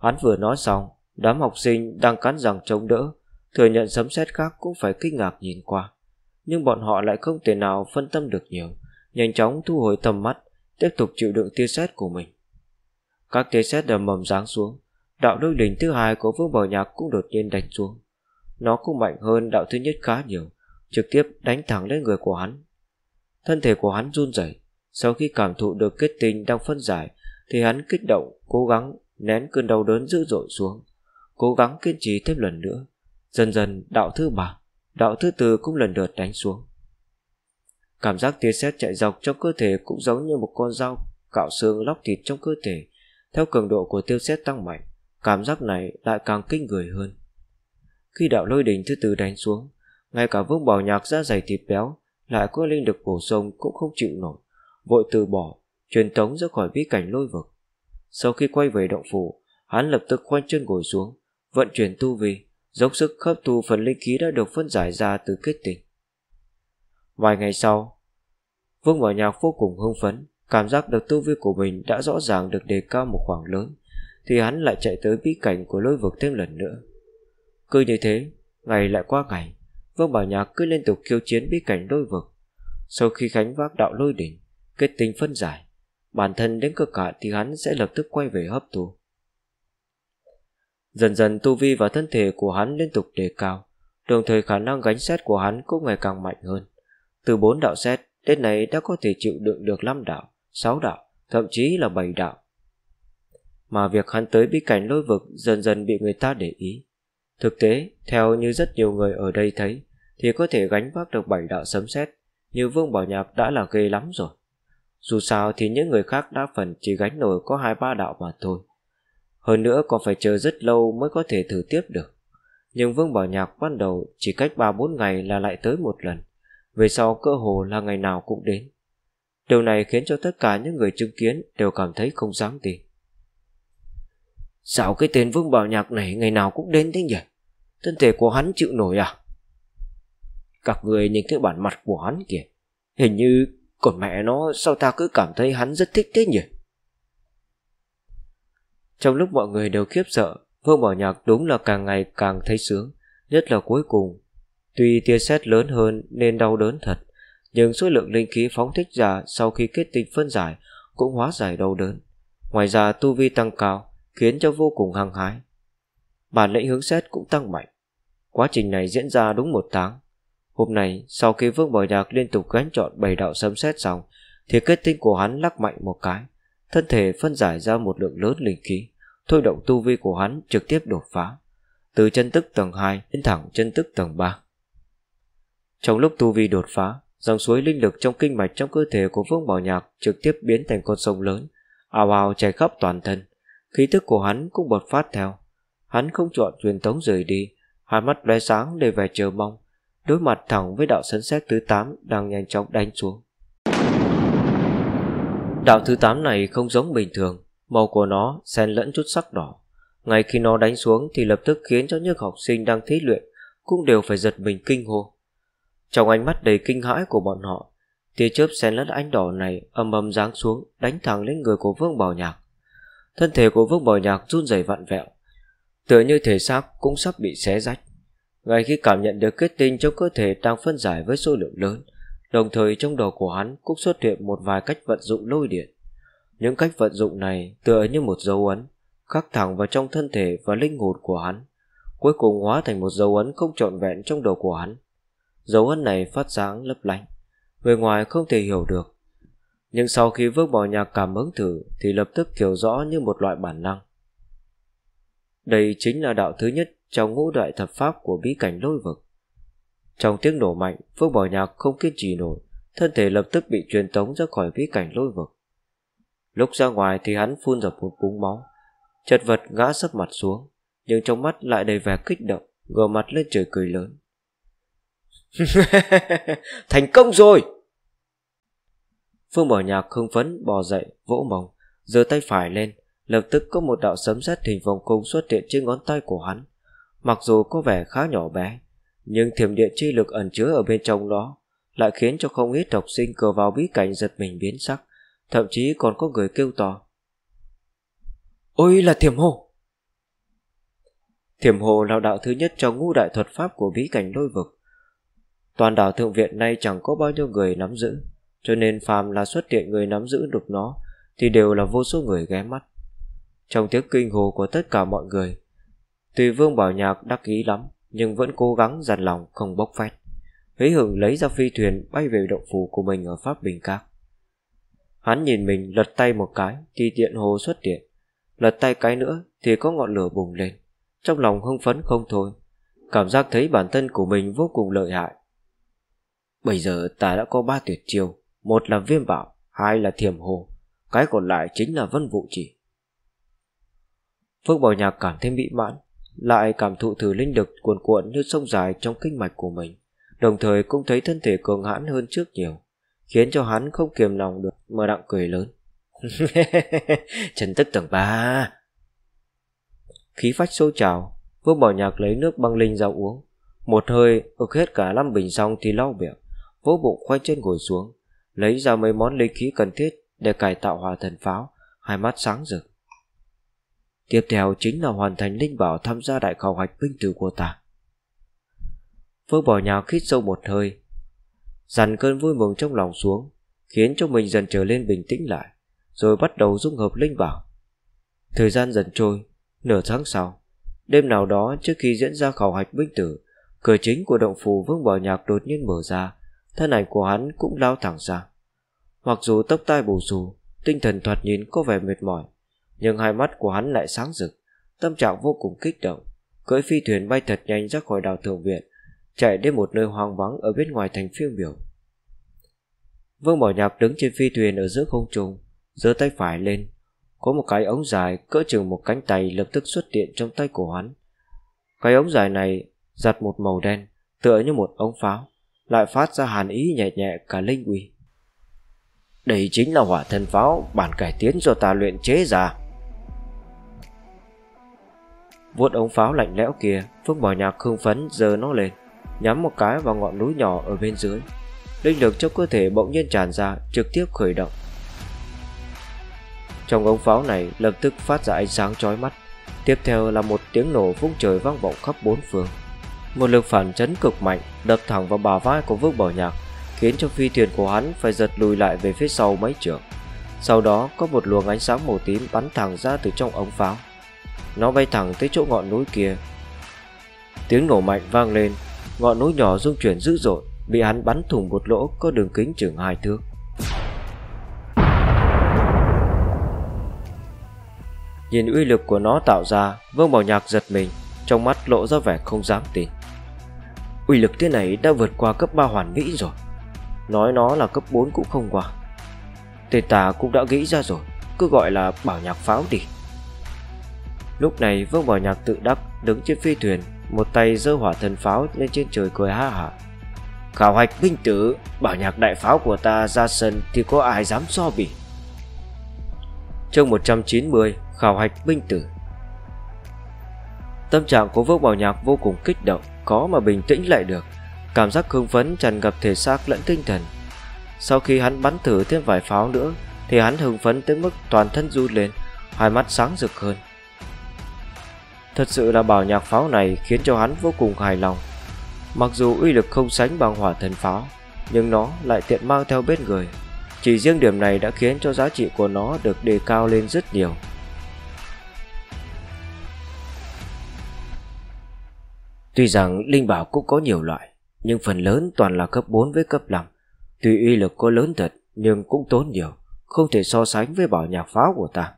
Speaker 1: Hắn vừa nói xong, đám học sinh đang cắn răng chống đỡ, thừa nhận sấm sét khác cũng phải kinh ngạc nhìn qua. Nhưng bọn họ lại không thể nào phân tâm được nhiều nhanh chóng thu hồi tầm mắt, tiếp tục chịu đựng tia sét của mình. Các tia sét đầm mầm giáng xuống, đạo đức đỉnh thứ hai của vương bảo nhạc cũng đột nhiên đánh xuống. Nó cũng mạnh hơn đạo thứ nhất khá nhiều, trực tiếp đánh thẳng lên người của hắn. Thân thể của hắn run rẩy, sau khi cảm thụ được kết tinh đang phân giải thì hắn kích động, cố gắng nén cơn đau đớn dữ dội xuống, cố gắng kiên trì thêm lần nữa. Dần dần đạo thứ ba, đạo thứ tư cũng lần lượt đánh xuống. Cảm giác tia sét chạy dọc trong cơ thể cũng giống như một con dao cạo xương lóc thịt trong cơ thể. Theo cường độ của tiêu sét tăng mạnh, cảm giác này lại càng kinh người hơn. Khi đạo lôi đỉnh thứ tư đánh xuống, ngay cả vương bảo nhạc ra dày thịt béo lại có linh lực bổ sung cũng không chịu nổi, vội từ bỏ, truyền tống ra khỏi vi cảnh lôi vực. Sau khi quay về động phủ, hắn lập tức khoanh chân ngồi xuống, vận chuyển tu vi, dốc sức hấp thu phần linh khí đã được phân giải ra từ kết tinh. Vài ngày sau, Vương Bảo Nhạc vô cùng hưng phấn, cảm giác được tu vi của mình đã rõ ràng được đề cao một khoảng lớn, thì hắn lại chạy tới bí cảnh của lôi vực thêm lần nữa. Cứ như thế, ngày lại qua ngày, Vương Bảo Nhạc cứ liên tục kiêu chiến bí cảnh lôi vực. Sau khi khánh vác đạo lôi đỉnh, kết tinh phân giải, bản thân đến cực cả thì hắn sẽ lập tức quay về hấp thu. Dần dần tu vi và thân thể của hắn liên tục đề cao, đồng thời khả năng gánh xét của hắn cũng ngày càng mạnh hơn. Từ bốn đạo xét tên này đã có thể chịu đựng được 5 đạo, 6 đạo, thậm chí là 7 đạo. Mà việc hắn tới bí cảnh lôi vực dần dần bị người ta để ý. Thực tế, theo như rất nhiều người ở đây thấy, thì có thể gánh vác được 7 đạo sấm xét, như Vương Bảo Nhạc đã là ghê lắm rồi. Dù sao thì những người khác đa phần chỉ gánh nổi có hai ba đạo mà thôi. Hơn nữa còn phải chờ rất lâu mới có thể thử tiếp được. Nhưng Vương Bảo Nhạc ban đầu chỉ cách 3-4 ngày là lại tới một lần về sau cơ hồ là ngày nào cũng đến. Điều này khiến cho tất cả những người chứng kiến đều cảm thấy không dám tin. Sao cái tên Vương Bảo Nhạc này ngày nào cũng đến thế nhỉ? Thân thể của hắn chịu nổi à? Các người nhìn cái bản mặt của hắn kìa. Hình như còn mẹ nó sao ta cứ cảm thấy hắn rất thích thế nhỉ? Trong lúc mọi người đều khiếp sợ, Vương Bảo Nhạc đúng là càng ngày càng thấy sướng, nhất là cuối cùng Tuy tia sét lớn hơn nên đau đớn thật, nhưng số lượng linh khí phóng thích ra sau khi kết tinh phân giải cũng hóa giải đau đớn. Ngoài ra tu vi tăng cao khiến cho vô cùng hăng hái. Bản lĩnh hướng xét cũng tăng mạnh. Quá trình này diễn ra đúng một tháng. Hôm nay, sau khi Vương Bồi Đạc liên tục gánh chọn bảy đạo sấm xét xong, thì kết tinh của hắn lắc mạnh một cái. Thân thể phân giải ra một lượng lớn linh khí, thôi động tu vi của hắn trực tiếp đột phá. Từ chân tức tầng 2 đến thẳng chân tức tầng 3. Trong lúc tu vi đột phá, dòng suối linh lực trong kinh mạch trong cơ thể của Vương Bảo Nhạc trực tiếp biến thành con sông lớn, ào ào chảy khắp toàn thân. Khí tức của hắn cũng bột phát theo. Hắn không chọn truyền tống rời đi, hai mắt lóe sáng để vẻ chờ mong, đối mặt thẳng với đạo sấn xét thứ 8 đang nhanh chóng đánh xuống. Đạo thứ 8 này không giống bình thường, màu của nó xen lẫn chút sắc đỏ. Ngay khi nó đánh xuống thì lập tức khiến cho những học sinh đang thí luyện cũng đều phải giật mình kinh hồn. Trong ánh mắt đầy kinh hãi của bọn họ, tia chớp xen lẫn ánh đỏ này âm âm giáng xuống, đánh thẳng lên người của Vương Bảo Nhạc. Thân thể của Vương Bảo Nhạc run rẩy vặn vẹo, tựa như thể xác cũng sắp bị xé rách. Ngay khi cảm nhận được kết tinh trong cơ thể đang phân giải với số lượng lớn, đồng thời trong đầu của hắn cũng xuất hiện một vài cách vận dụng lôi điện. Những cách vận dụng này tựa như một dấu ấn, khắc thẳng vào trong thân thể và linh hồn của hắn, cuối cùng hóa thành một dấu ấn không trọn vẹn trong đầu của hắn. Dấu ấn này phát sáng lấp lánh Người ngoài không thể hiểu được Nhưng sau khi vước bỏ nhạc cảm ứng thử Thì lập tức hiểu rõ như một loại bản năng Đây chính là đạo thứ nhất Trong ngũ đại thập pháp của bí cảnh lôi vực Trong tiếng nổ mạnh Vước bỏ nhạc không kiên trì nổi Thân thể lập tức bị truyền tống ra khỏi bí cảnh lôi vực Lúc ra ngoài thì hắn phun ra một búng máu Chật vật ngã sấp mặt xuống Nhưng trong mắt lại đầy vẻ kích động Gờ mặt lên trời cười lớn Thành công rồi! Phương Bảo Nhạc hưng phấn bò dậy, vỗ mông, giơ tay phải lên, lập tức có một đạo sấm sét hình vòng cung xuất hiện trên ngón tay của hắn. Mặc dù có vẻ khá nhỏ bé, nhưng thiểm điện chi lực ẩn chứa ở bên trong đó lại khiến cho không ít học sinh cờ vào bí cảnh giật mình biến sắc, thậm chí còn có người kêu to. Ôi là thiểm hồ! Thiểm hồ là đạo thứ nhất trong ngũ đại thuật pháp của bí cảnh lôi vực. Toàn đảo thượng viện nay chẳng có bao nhiêu người nắm giữ, cho nên phàm là xuất hiện người nắm giữ được nó thì đều là vô số người ghé mắt. Trong tiếng kinh hồ của tất cả mọi người, tùy vương bảo nhạc đắc ý lắm nhưng vẫn cố gắng dằn lòng không bốc phét. hí hưởng lấy ra phi thuyền bay về động phủ của mình ở Pháp Bình Các. Hắn nhìn mình lật tay một cái thì tiện hồ xuất hiện, lật tay cái nữa thì có ngọn lửa bùng lên. Trong lòng hưng phấn không thôi, cảm giác thấy bản thân của mình vô cùng lợi hại, Bây giờ ta đã có ba tuyệt chiêu Một là viêm bảo Hai là thiềm hồ Cái còn lại chính là vân vụ chỉ Phước Bảo Nhạc cảm thấy mỹ mãn Lại cảm thụ thử linh lực cuồn cuộn như sông dài trong kinh mạch của mình Đồng thời cũng thấy thân thể cường hãn hơn trước nhiều Khiến cho hắn không kiềm lòng được Mà đặng cười lớn Trần tức tầng ba Khí phách sôi trào Phước Bảo Nhạc lấy nước băng linh ra uống Một hơi ực hết cả năm bình xong thì lau miệng vỗ bụng khoanh chân ngồi xuống, lấy ra mấy món linh khí cần thiết để cải tạo hòa thần pháo, hai mắt sáng rực. Tiếp theo chính là hoàn thành linh bảo tham gia đại khảo hạch binh tử của ta. Phương bỏ nhào khít sâu một hơi, dằn cơn vui mừng trong lòng xuống, khiến cho mình dần trở lên bình tĩnh lại, rồi bắt đầu dung hợp linh bảo. Thời gian dần trôi, nửa tháng sau, đêm nào đó trước khi diễn ra khảo hạch binh tử, cửa chính của động phủ Vương Bảo Nhạc đột nhiên mở ra, thân ảnh của hắn cũng lao thẳng ra. Mặc dù tóc tai bù xù, tinh thần thoạt nhìn có vẻ mệt mỏi, nhưng hai mắt của hắn lại sáng rực, tâm trạng vô cùng kích động. Cưỡi phi thuyền bay thật nhanh ra khỏi đảo Thượng Viện, chạy đến một nơi hoang vắng ở bên ngoài thành phiêu biểu. Vương Bảo Nhạc đứng trên phi thuyền ở giữa không trung, giơ tay phải lên, có một cái ống dài cỡ chừng một cánh tay lập tức xuất hiện trong tay của hắn. Cái ống dài này giặt một màu đen, tựa như một ống pháo lại phát ra hàn ý nhẹ nhẹ cả linh uy. Đây chính là hỏa thần pháo bản cải tiến do ta luyện chế ra. Vuốt ống pháo lạnh lẽo kia, Phương Bảo Nhạc hưng phấn giơ nó lên, nhắm một cái vào ngọn núi nhỏ ở bên dưới. Linh lực trong cơ thể bỗng nhiên tràn ra, trực tiếp khởi động. Trong ống pháo này lập tức phát ra ánh sáng chói mắt, tiếp theo là một tiếng nổ vung trời vang vọng khắp bốn phương. Một lực phản chấn cực mạnh đập thẳng vào bả vai của Vương Bảo Nhạc, khiến cho phi thuyền của hắn phải giật lùi lại về phía sau mấy trường. Sau đó có một luồng ánh sáng màu tím bắn thẳng ra từ trong ống pháo. Nó bay thẳng tới chỗ ngọn núi kia. Tiếng nổ mạnh vang lên, ngọn núi nhỏ rung chuyển dữ dội, bị hắn bắn thủng một lỗ có đường kính chừng hai thước. Nhìn uy lực của nó tạo ra, Vương Bảo Nhạc giật mình, trong mắt lộ ra vẻ không dám tin. Uy lực thế này đã vượt qua cấp 3 hoàn mỹ rồi Nói nó là cấp 4 cũng không qua Tê tà cũng đã nghĩ ra rồi Cứ gọi là bảo nhạc pháo đi Lúc này vương bảo nhạc tự đắc Đứng trên phi thuyền Một tay giơ hỏa thần pháo lên trên trời cười ha hả Khảo hạch binh tử Bảo nhạc đại pháo của ta ra sân Thì có ai dám so bỉ Chương 190 Khảo hạch binh tử Tâm trạng của Vương Bảo Nhạc vô cùng kích động khó mà bình tĩnh lại được Cảm giác hưng phấn tràn ngập thể xác lẫn tinh thần Sau khi hắn bắn thử thêm vài pháo nữa Thì hắn hưng phấn tới mức toàn thân run lên Hai mắt sáng rực hơn Thật sự là bảo nhạc pháo này khiến cho hắn vô cùng hài lòng Mặc dù uy lực không sánh bằng hỏa thần pháo Nhưng nó lại tiện mang theo bên người Chỉ riêng điểm này đã khiến cho giá trị của nó được đề cao lên rất nhiều Tuy rằng linh bảo cũng có nhiều loại, nhưng phần lớn toàn là cấp 4 với cấp 5. Tuy uy lực có lớn thật, nhưng cũng tốn nhiều, không thể so sánh với bảo nhạc pháo của ta.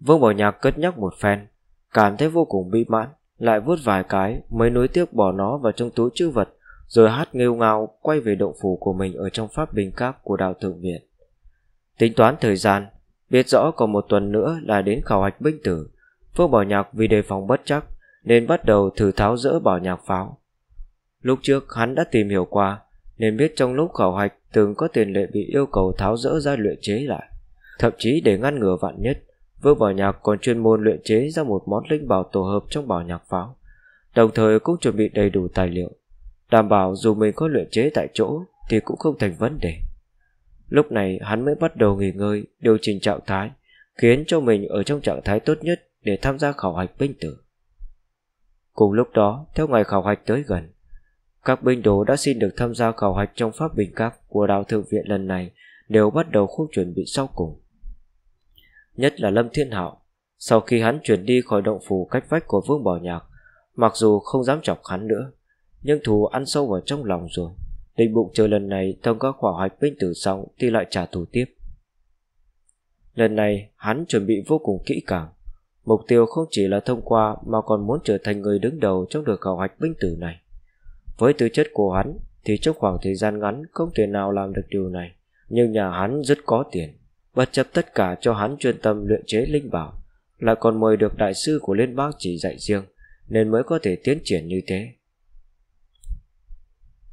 Speaker 1: Vương Bảo Nhạc cất nhắc một phen, cảm thấy vô cùng bị mãn, lại vuốt vài cái mới nối tiếc bỏ nó vào trong túi chữ vật, rồi hát nghêu ngao quay về động phủ của mình ở trong pháp bình cáp của đạo thượng viện. Tính toán thời gian, biết rõ còn một tuần nữa là đến khảo hạch binh tử, Vương Bảo Nhạc vì đề phòng bất chắc nên bắt đầu thử tháo rỡ bỏ nhạc pháo. Lúc trước hắn đã tìm hiểu qua, nên biết trong lúc khảo hạch từng có tiền lệ bị yêu cầu tháo rỡ ra luyện chế lại. Thậm chí để ngăn ngừa vạn nhất, Vương Bảo Nhạc còn chuyên môn luyện chế ra một món linh bảo tổ hợp trong bảo nhạc pháo, đồng thời cũng chuẩn bị đầy đủ tài liệu, đảm bảo dù mình có luyện chế tại chỗ thì cũng không thành vấn đề. Lúc này hắn mới bắt đầu nghỉ ngơi, điều chỉnh trạng thái, khiến cho mình ở trong trạng thái tốt nhất để tham gia khảo hạch binh tử. Cùng lúc đó, theo ngày khảo hạch tới gần, các binh đồ đã xin được tham gia khảo hạch trong pháp bình các của đạo thượng viện lần này đều bắt đầu khúc chuẩn bị sau cùng. Nhất là Lâm Thiên Hạo, sau khi hắn chuyển đi khỏi động phủ cách vách của Vương Bảo Nhạc, mặc dù không dám chọc hắn nữa, nhưng thù ăn sâu vào trong lòng rồi. Định bụng chờ lần này thông các khảo hạch binh tử xong thì lại trả thù tiếp. Lần này hắn chuẩn bị vô cùng kỹ càng, Mục tiêu không chỉ là thông qua mà còn muốn trở thành người đứng đầu trong đợt khảo hạch binh tử này. Với tư chất của hắn thì trong khoảng thời gian ngắn không thể nào làm được điều này, nhưng nhà hắn rất có tiền. Bất chấp tất cả cho hắn chuyên tâm luyện chế linh bảo, lại còn mời được đại sư của Liên bang chỉ dạy riêng, nên mới có thể tiến triển như thế.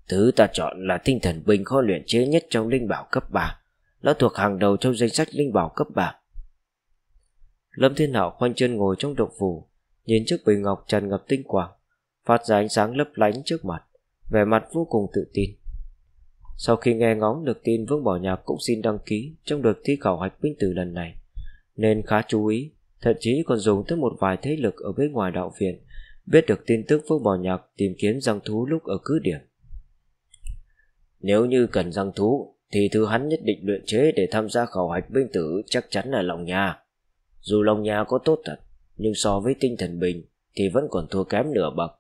Speaker 1: Thứ ta chọn là tinh thần binh khó luyện chế nhất trong linh bảo cấp 3, nó thuộc hàng đầu trong danh sách linh bảo cấp 3. Lâm Thiên Hảo khoanh chân ngồi trong động phủ Nhìn chiếc bình ngọc tràn ngập tinh quang Phát ra ánh sáng lấp lánh trước mặt Vẻ mặt vô cùng tự tin Sau khi nghe ngóng được tin Vương Bảo Nhạc cũng xin đăng ký Trong đợt thi khảo hạch binh tử lần này Nên khá chú ý Thậm chí còn dùng tới một vài thế lực ở bên ngoài đạo viện Biết được tin tức Vương Bảo Nhạc tìm kiếm răng thú lúc ở cứ điểm Nếu như cần răng thú Thì thứ hắn nhất định luyện chế để tham gia khảo hạch binh tử chắc chắn là lòng nhà dù lòng nhà có tốt thật, nhưng so với tinh thần bình thì vẫn còn thua kém nửa bậc.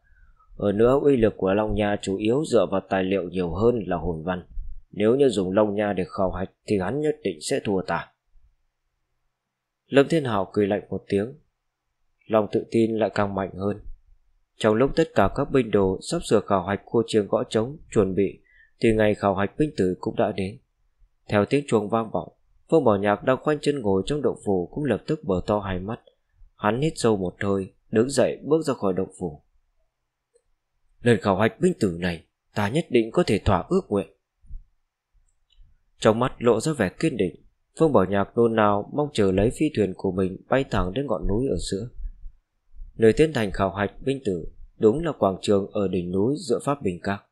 Speaker 1: Ở nữa, uy lực của Long Nha chủ yếu dựa vào tài liệu nhiều hơn là hồn văn. Nếu như dùng Long Nha để khảo hạch thì hắn nhất định sẽ thua ta. Lâm Thiên Hào cười lạnh một tiếng. Lòng tự tin lại càng mạnh hơn. Trong lúc tất cả các binh đồ sắp sửa khảo hạch khu trường gõ trống chuẩn bị thì ngày khảo hạch binh tử cũng đã đến. Theo tiếng chuông vang vọng, Vương Bảo Nhạc đang khoanh chân ngồi trong động phủ cũng lập tức mở to hai mắt. Hắn hít sâu một hơi, đứng dậy bước ra khỏi động phủ. Lần khảo hạch binh tử này, ta nhất định có thể thỏa ước nguyện. Trong mắt lộ ra vẻ kiên định, Phương Bảo Nhạc nôn nào mong chờ lấy phi thuyền của mình bay thẳng đến ngọn núi ở giữa. Nơi tiến thành khảo hạch binh tử đúng là quảng trường ở đỉnh núi giữa Pháp Bình Các.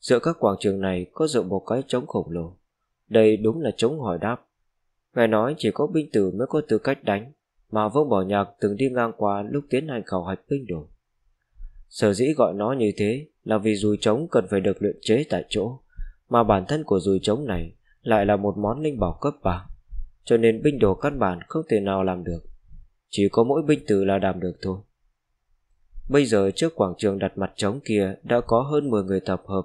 Speaker 1: Giữa các quảng trường này có dựng một cái trống khổng lồ. Đây đúng là trống hỏi đáp Nghe nói chỉ có binh tử mới có tư cách đánh Mà Vương Bảo Nhạc từng đi ngang qua lúc tiến hành khảo hạch binh đồ Sở dĩ gọi nó như thế là vì dùi trống cần phải được luyện chế tại chỗ Mà bản thân của dùi trống này lại là một món linh bảo cấp 3 Cho nên binh đồ căn bản không thể nào làm được Chỉ có mỗi binh tử là đảm được thôi Bây giờ trước quảng trường đặt mặt trống kia đã có hơn 10 người tập hợp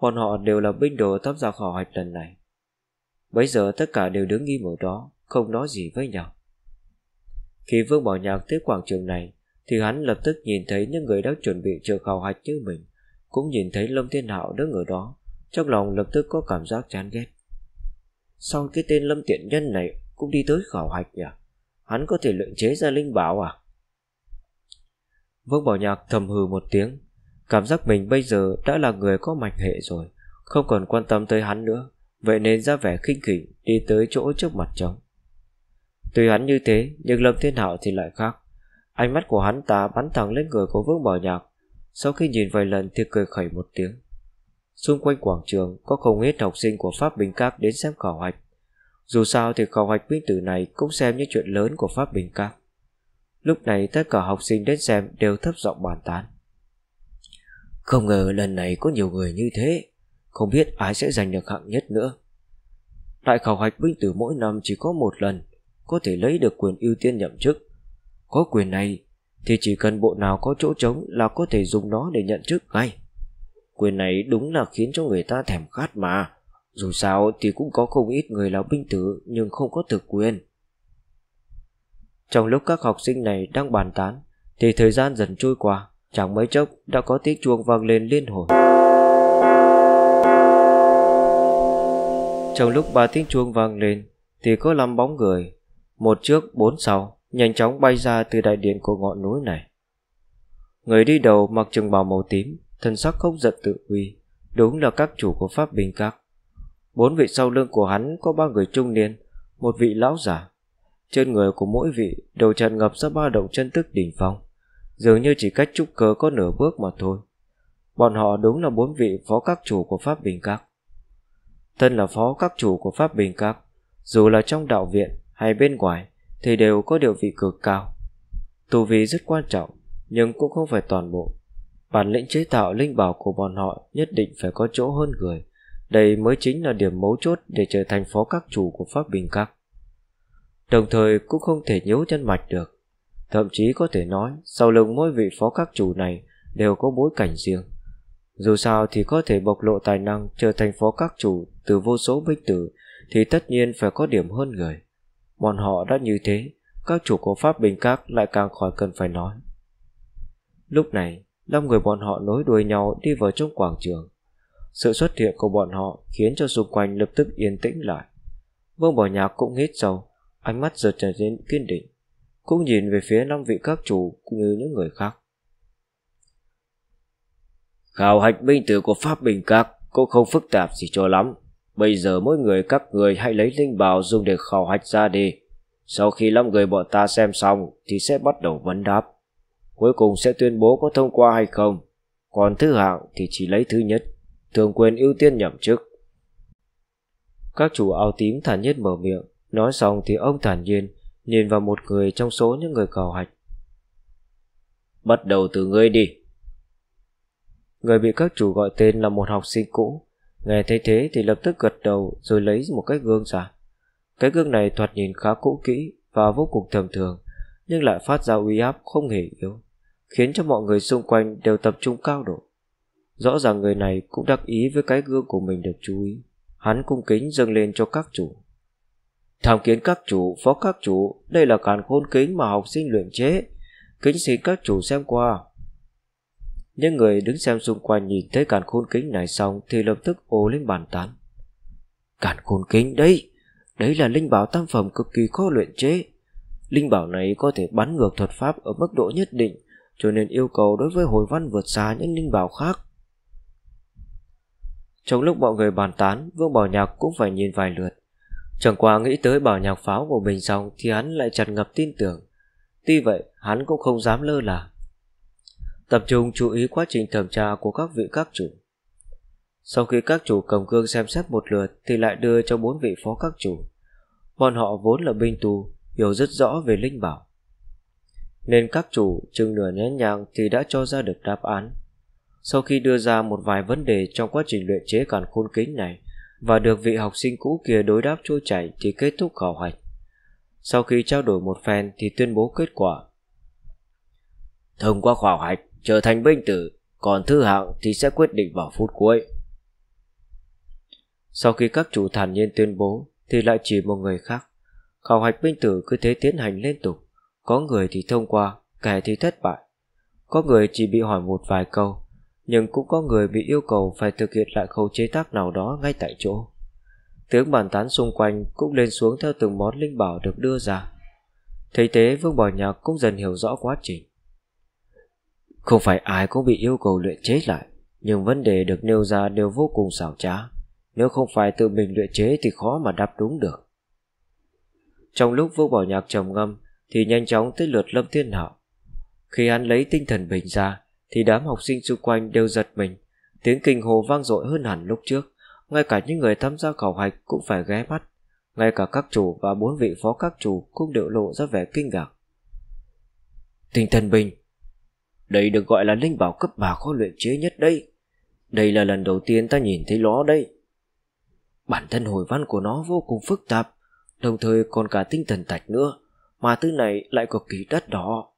Speaker 1: Bọn họ đều là binh đồ tham gia khảo hạch lần này Bây giờ tất cả đều đứng im ở đó Không nói gì với nhau Khi Vương Bảo Nhạc tới quảng trường này Thì hắn lập tức nhìn thấy những người đã chuẩn bị chờ khảo hạch như mình Cũng nhìn thấy Lâm Thiên Hạo đứng ở đó Trong lòng lập tức có cảm giác chán ghét Sao cái tên Lâm Tiện Nhân này Cũng đi tới khảo hạch nhỉ Hắn có thể luyện chế ra linh bảo à Vương Bảo Nhạc thầm hừ một tiếng Cảm giác mình bây giờ đã là người có mạch hệ rồi Không còn quan tâm tới hắn nữa Vậy nên ra vẻ khinh khỉnh Đi tới chỗ trước mặt trống Tuy hắn như thế Nhưng Lâm Thiên Hạo thì lại khác Ánh mắt của hắn ta bắn thẳng lên người của Vương Bảo Nhạc Sau khi nhìn vài lần thì cười khẩy một tiếng Xung quanh quảng trường Có không ít học sinh của Pháp Bình Các đến xem khảo hạch Dù sao thì khảo hạch binh tử này Cũng xem như chuyện lớn của Pháp Bình Các Lúc này tất cả học sinh đến xem Đều thấp giọng bàn tán Không ngờ lần này có nhiều người như thế không biết ai sẽ giành được hạng nhất nữa. Tại khảo hạch binh tử mỗi năm chỉ có một lần, có thể lấy được quyền ưu tiên nhậm chức. Có quyền này thì chỉ cần bộ nào có chỗ trống là có thể dùng nó để nhận chức ngay. Quyền này đúng là khiến cho người ta thèm khát mà. Dù sao thì cũng có không ít người là binh tử nhưng không có thực quyền. Trong lúc các học sinh này đang bàn tán thì thời gian dần trôi qua, chẳng mấy chốc đã có tiếng chuông vang lên liên hồi. Trong lúc ba tiếng chuông vang lên Thì có năm bóng người Một trước bốn sau Nhanh chóng bay ra từ đại điện của ngọn núi này Người đi đầu mặc trường bào màu tím Thân sắc không giận tự uy Đúng là các chủ của Pháp Bình Các Bốn vị sau lưng của hắn có ba người trung niên Một vị lão giả Trên người của mỗi vị đều trần ngập ra ba động chân tức đỉnh phong Dường như chỉ cách trúc cớ có nửa bước mà thôi Bọn họ đúng là bốn vị phó các chủ của Pháp Bình Các thân là phó các chủ của Pháp Bình Các, dù là trong đạo viện hay bên ngoài thì đều có địa vị cực cao. Tù vị rất quan trọng, nhưng cũng không phải toàn bộ. Bản lĩnh chế tạo linh bảo của bọn họ nhất định phải có chỗ hơn người. Đây mới chính là điểm mấu chốt để trở thành phó các chủ của Pháp Bình Các. Đồng thời cũng không thể nhếu chân mạch được. Thậm chí có thể nói, sau lưng mỗi vị phó các chủ này đều có bối cảnh riêng. Dù sao thì có thể bộc lộ tài năng trở thành phó các chủ từ vô số binh tử thì tất nhiên phải có điểm hơn người. Bọn họ đã như thế, các chủ của Pháp Bình Các lại càng khỏi cần phải nói. Lúc này, năm người bọn họ nối đuôi nhau đi vào trong quảng trường. Sự xuất hiện của bọn họ khiến cho xung quanh lập tức yên tĩnh lại. Vương Bảo Nhạc cũng hít sâu, ánh mắt giờ trở nên kiên định, cũng nhìn về phía năm vị các chủ như những người khác. Khảo hạch binh tử của Pháp Bình Các cũng không phức tạp gì cho lắm. Bây giờ mỗi người các người hãy lấy linh bào dùng để khảo hạch ra đi. Sau khi 5 người bọn ta xem xong thì sẽ bắt đầu vấn đáp. Cuối cùng sẽ tuyên bố có thông qua hay không. Còn thứ hạng thì chỉ lấy thứ nhất. Thường quyền ưu tiên nhậm chức. Các chủ áo tím thản nhiên mở miệng. Nói xong thì ông thản nhiên nhìn vào một người trong số những người khảo hạch. Bắt đầu từ ngươi đi. Người bị các chủ gọi tên là một học sinh cũ, Nghe thấy thế thì lập tức gật đầu rồi lấy một cái gương ra. Cái gương này thoạt nhìn khá cũ kỹ và vô cùng tầm thường, nhưng lại phát ra uy áp không hề yếu, khiến cho mọi người xung quanh đều tập trung cao độ. Rõ ràng người này cũng đắc ý với cái gương của mình được chú ý. Hắn cung kính dâng lên cho các chủ. Tham kiến các chủ, phó các chủ, đây là càn khôn kính mà học sinh luyện chế. Kính xin các chủ xem qua. Những người đứng xem xung quanh nhìn thấy càn khôn kính này xong thì lập tức ồ lên bàn tán. Càn khôn kính đấy, đấy là linh bảo tam phẩm cực kỳ khó luyện chế. Linh bảo này có thể bắn ngược thuật pháp ở mức độ nhất định, cho nên yêu cầu đối với hồi văn vượt xa những linh bảo khác. Trong lúc mọi người bàn tán, Vương Bảo Nhạc cũng phải nhìn vài lượt. Chẳng qua nghĩ tới bảo nhạc pháo của mình xong thì hắn lại chặt ngập tin tưởng. Tuy vậy, hắn cũng không dám lơ là tập trung chú ý quá trình thẩm tra của các vị các chủ. Sau khi các chủ cầm cương xem xét một lượt thì lại đưa cho bốn vị phó các chủ. Bọn họ vốn là binh tù, hiểu rất rõ về linh bảo. Nên các chủ chừng nửa nén nhàng thì đã cho ra được đáp án. Sau khi đưa ra một vài vấn đề trong quá trình luyện chế càn khôn kính này và được vị học sinh cũ kia đối đáp trôi chảy thì kết thúc khảo hạch. Sau khi trao đổi một phen thì tuyên bố kết quả. Thông qua khảo hạch, trở thành binh tử, còn thư hạng thì sẽ quyết định vào phút cuối. Sau khi các chủ thản nhiên tuyên bố thì lại chỉ một người khác. Khảo hạch binh tử cứ thế tiến hành liên tục, có người thì thông qua, kẻ thì thất bại. Có người chỉ bị hỏi một vài câu, nhưng cũng có người bị yêu cầu phải thực hiện lại khâu chế tác nào đó ngay tại chỗ. Tiếng bàn tán xung quanh cũng lên xuống theo từng món linh bảo được đưa ra. Thế tế Vương Bảo Nhạc cũng dần hiểu rõ quá trình. Không phải ai cũng bị yêu cầu luyện chế lại Nhưng vấn đề được nêu ra đều vô cùng xảo trá Nếu không phải tự mình luyện chế thì khó mà đáp đúng được Trong lúc vô bỏ nhạc trầm ngâm Thì nhanh chóng tới lượt Lâm Thiên Hạo Khi hắn lấy tinh thần bình ra Thì đám học sinh xung quanh đều giật mình Tiếng kinh hồ vang dội hơn hẳn lúc trước Ngay cả những người tham gia khảo hạch cũng phải ghé mắt Ngay cả các chủ và bốn vị phó các chủ cũng đều lộ ra vẻ kinh ngạc Tinh thần bình đây được gọi là linh bảo cấp bà khó luyện chế nhất đây. Đây là lần đầu tiên ta nhìn thấy nó đây. Bản thân hồi văn của nó vô cùng phức tạp, đồng thời còn cả tinh thần thạch nữa, mà thứ này lại cực kỳ đắt đỏ.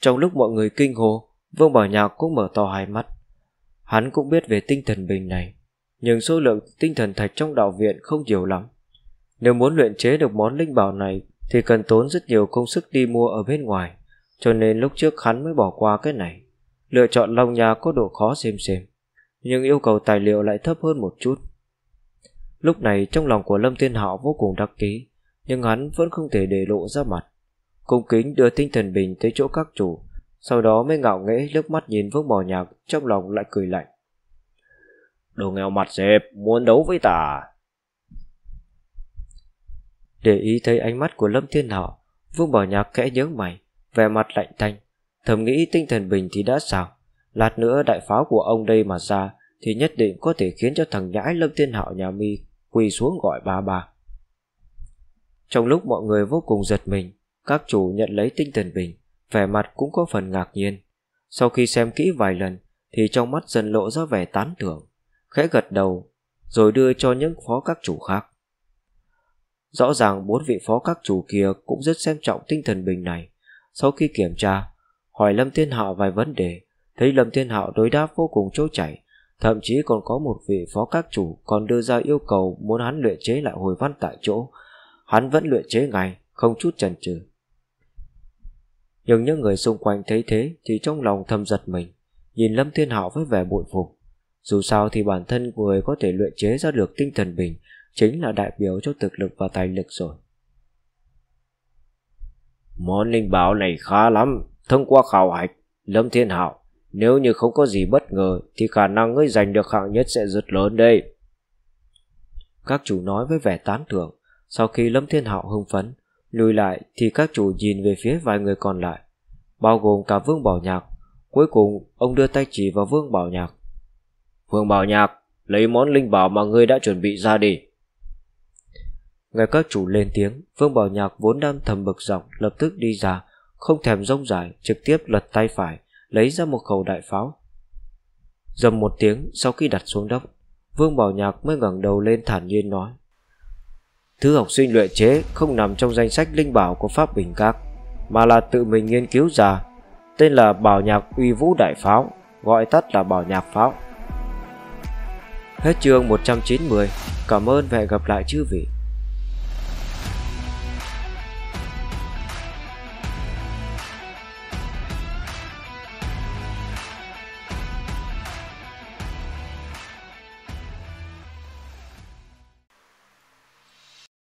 Speaker 1: Trong lúc mọi người kinh hồ, Vương Bảo Nhạc cũng mở to hai mắt. Hắn cũng biết về tinh thần bình này, nhưng số lượng tinh thần thạch trong đạo viện không nhiều lắm. Nếu muốn luyện chế được món linh bảo này thì cần tốn rất nhiều công sức đi mua ở bên ngoài. Cho nên lúc trước hắn mới bỏ qua cái này Lựa chọn Long Nha có độ khó xem xem Nhưng yêu cầu tài liệu lại thấp hơn một chút Lúc này trong lòng của Lâm Thiên Hạo vô cùng đắc ký Nhưng hắn vẫn không thể để lộ ra mặt Cung kính đưa tinh thần bình tới chỗ các chủ Sau đó mới ngạo nghễ nước mắt nhìn vương bò nhạc Trong lòng lại cười lạnh Đồ nghèo mặt dẹp Muốn đấu với ta Để ý thấy ánh mắt của Lâm Thiên Hạo Vương Bảo Nhạc kẽ nhớ mày vẻ mặt lạnh thanh Thầm nghĩ tinh thần bình thì đã sao Lát nữa đại pháo của ông đây mà ra Thì nhất định có thể khiến cho thằng nhãi Lâm Thiên Hạo nhà mi quỳ xuống gọi ba bà Trong lúc mọi người vô cùng giật mình Các chủ nhận lấy tinh thần bình Vẻ mặt cũng có phần ngạc nhiên Sau khi xem kỹ vài lần Thì trong mắt dần lộ ra vẻ tán thưởng Khẽ gật đầu Rồi đưa cho những phó các chủ khác Rõ ràng bốn vị phó các chủ kia cũng rất xem trọng tinh thần bình này sau khi kiểm tra Hỏi Lâm Thiên Hạo vài vấn đề Thấy Lâm Thiên Hạo đối đáp vô cùng trôi chảy Thậm chí còn có một vị phó các chủ Còn đưa ra yêu cầu muốn hắn luyện chế lại hồi văn tại chỗ Hắn vẫn luyện chế ngay Không chút chần chừ Nhưng những người xung quanh thấy thế Thì trong lòng thầm giật mình Nhìn Lâm Thiên Hạo với vẻ bội phục Dù sao thì bản thân người có thể luyện chế ra được tinh thần bình Chính là đại biểu cho thực lực và tài lực rồi Món linh bảo này khá lắm, thông qua khảo hạch, Lâm Thiên Hạo, nếu như không có gì bất ngờ thì khả năng ngươi giành được hạng nhất sẽ rất lớn đây. Các chủ nói với vẻ tán thưởng, sau khi Lâm Thiên Hạo hưng phấn, lùi lại thì các chủ nhìn về phía vài người còn lại, bao gồm cả Vương Bảo Nhạc. Cuối cùng, ông đưa tay chỉ vào Vương Bảo Nhạc. Vương Bảo Nhạc, lấy món linh bảo mà ngươi đã chuẩn bị ra đi. Nghe các chủ lên tiếng Vương Bảo Nhạc vốn đang thầm bực dọc Lập tức đi ra Không thèm rông dài Trực tiếp lật tay phải Lấy ra một khẩu đại pháo Dầm một tiếng sau khi đặt xuống đất Vương Bảo Nhạc mới ngẩng đầu lên thản nhiên nói Thứ học sinh luyện chế không nằm trong danh sách linh bảo của Pháp Bình Các Mà là tự mình nghiên cứu ra Tên là Bảo Nhạc Uy Vũ Đại Pháo Gọi tắt là Bảo Nhạc Pháo Hết chương 190 Cảm ơn và hẹn gặp lại chư vị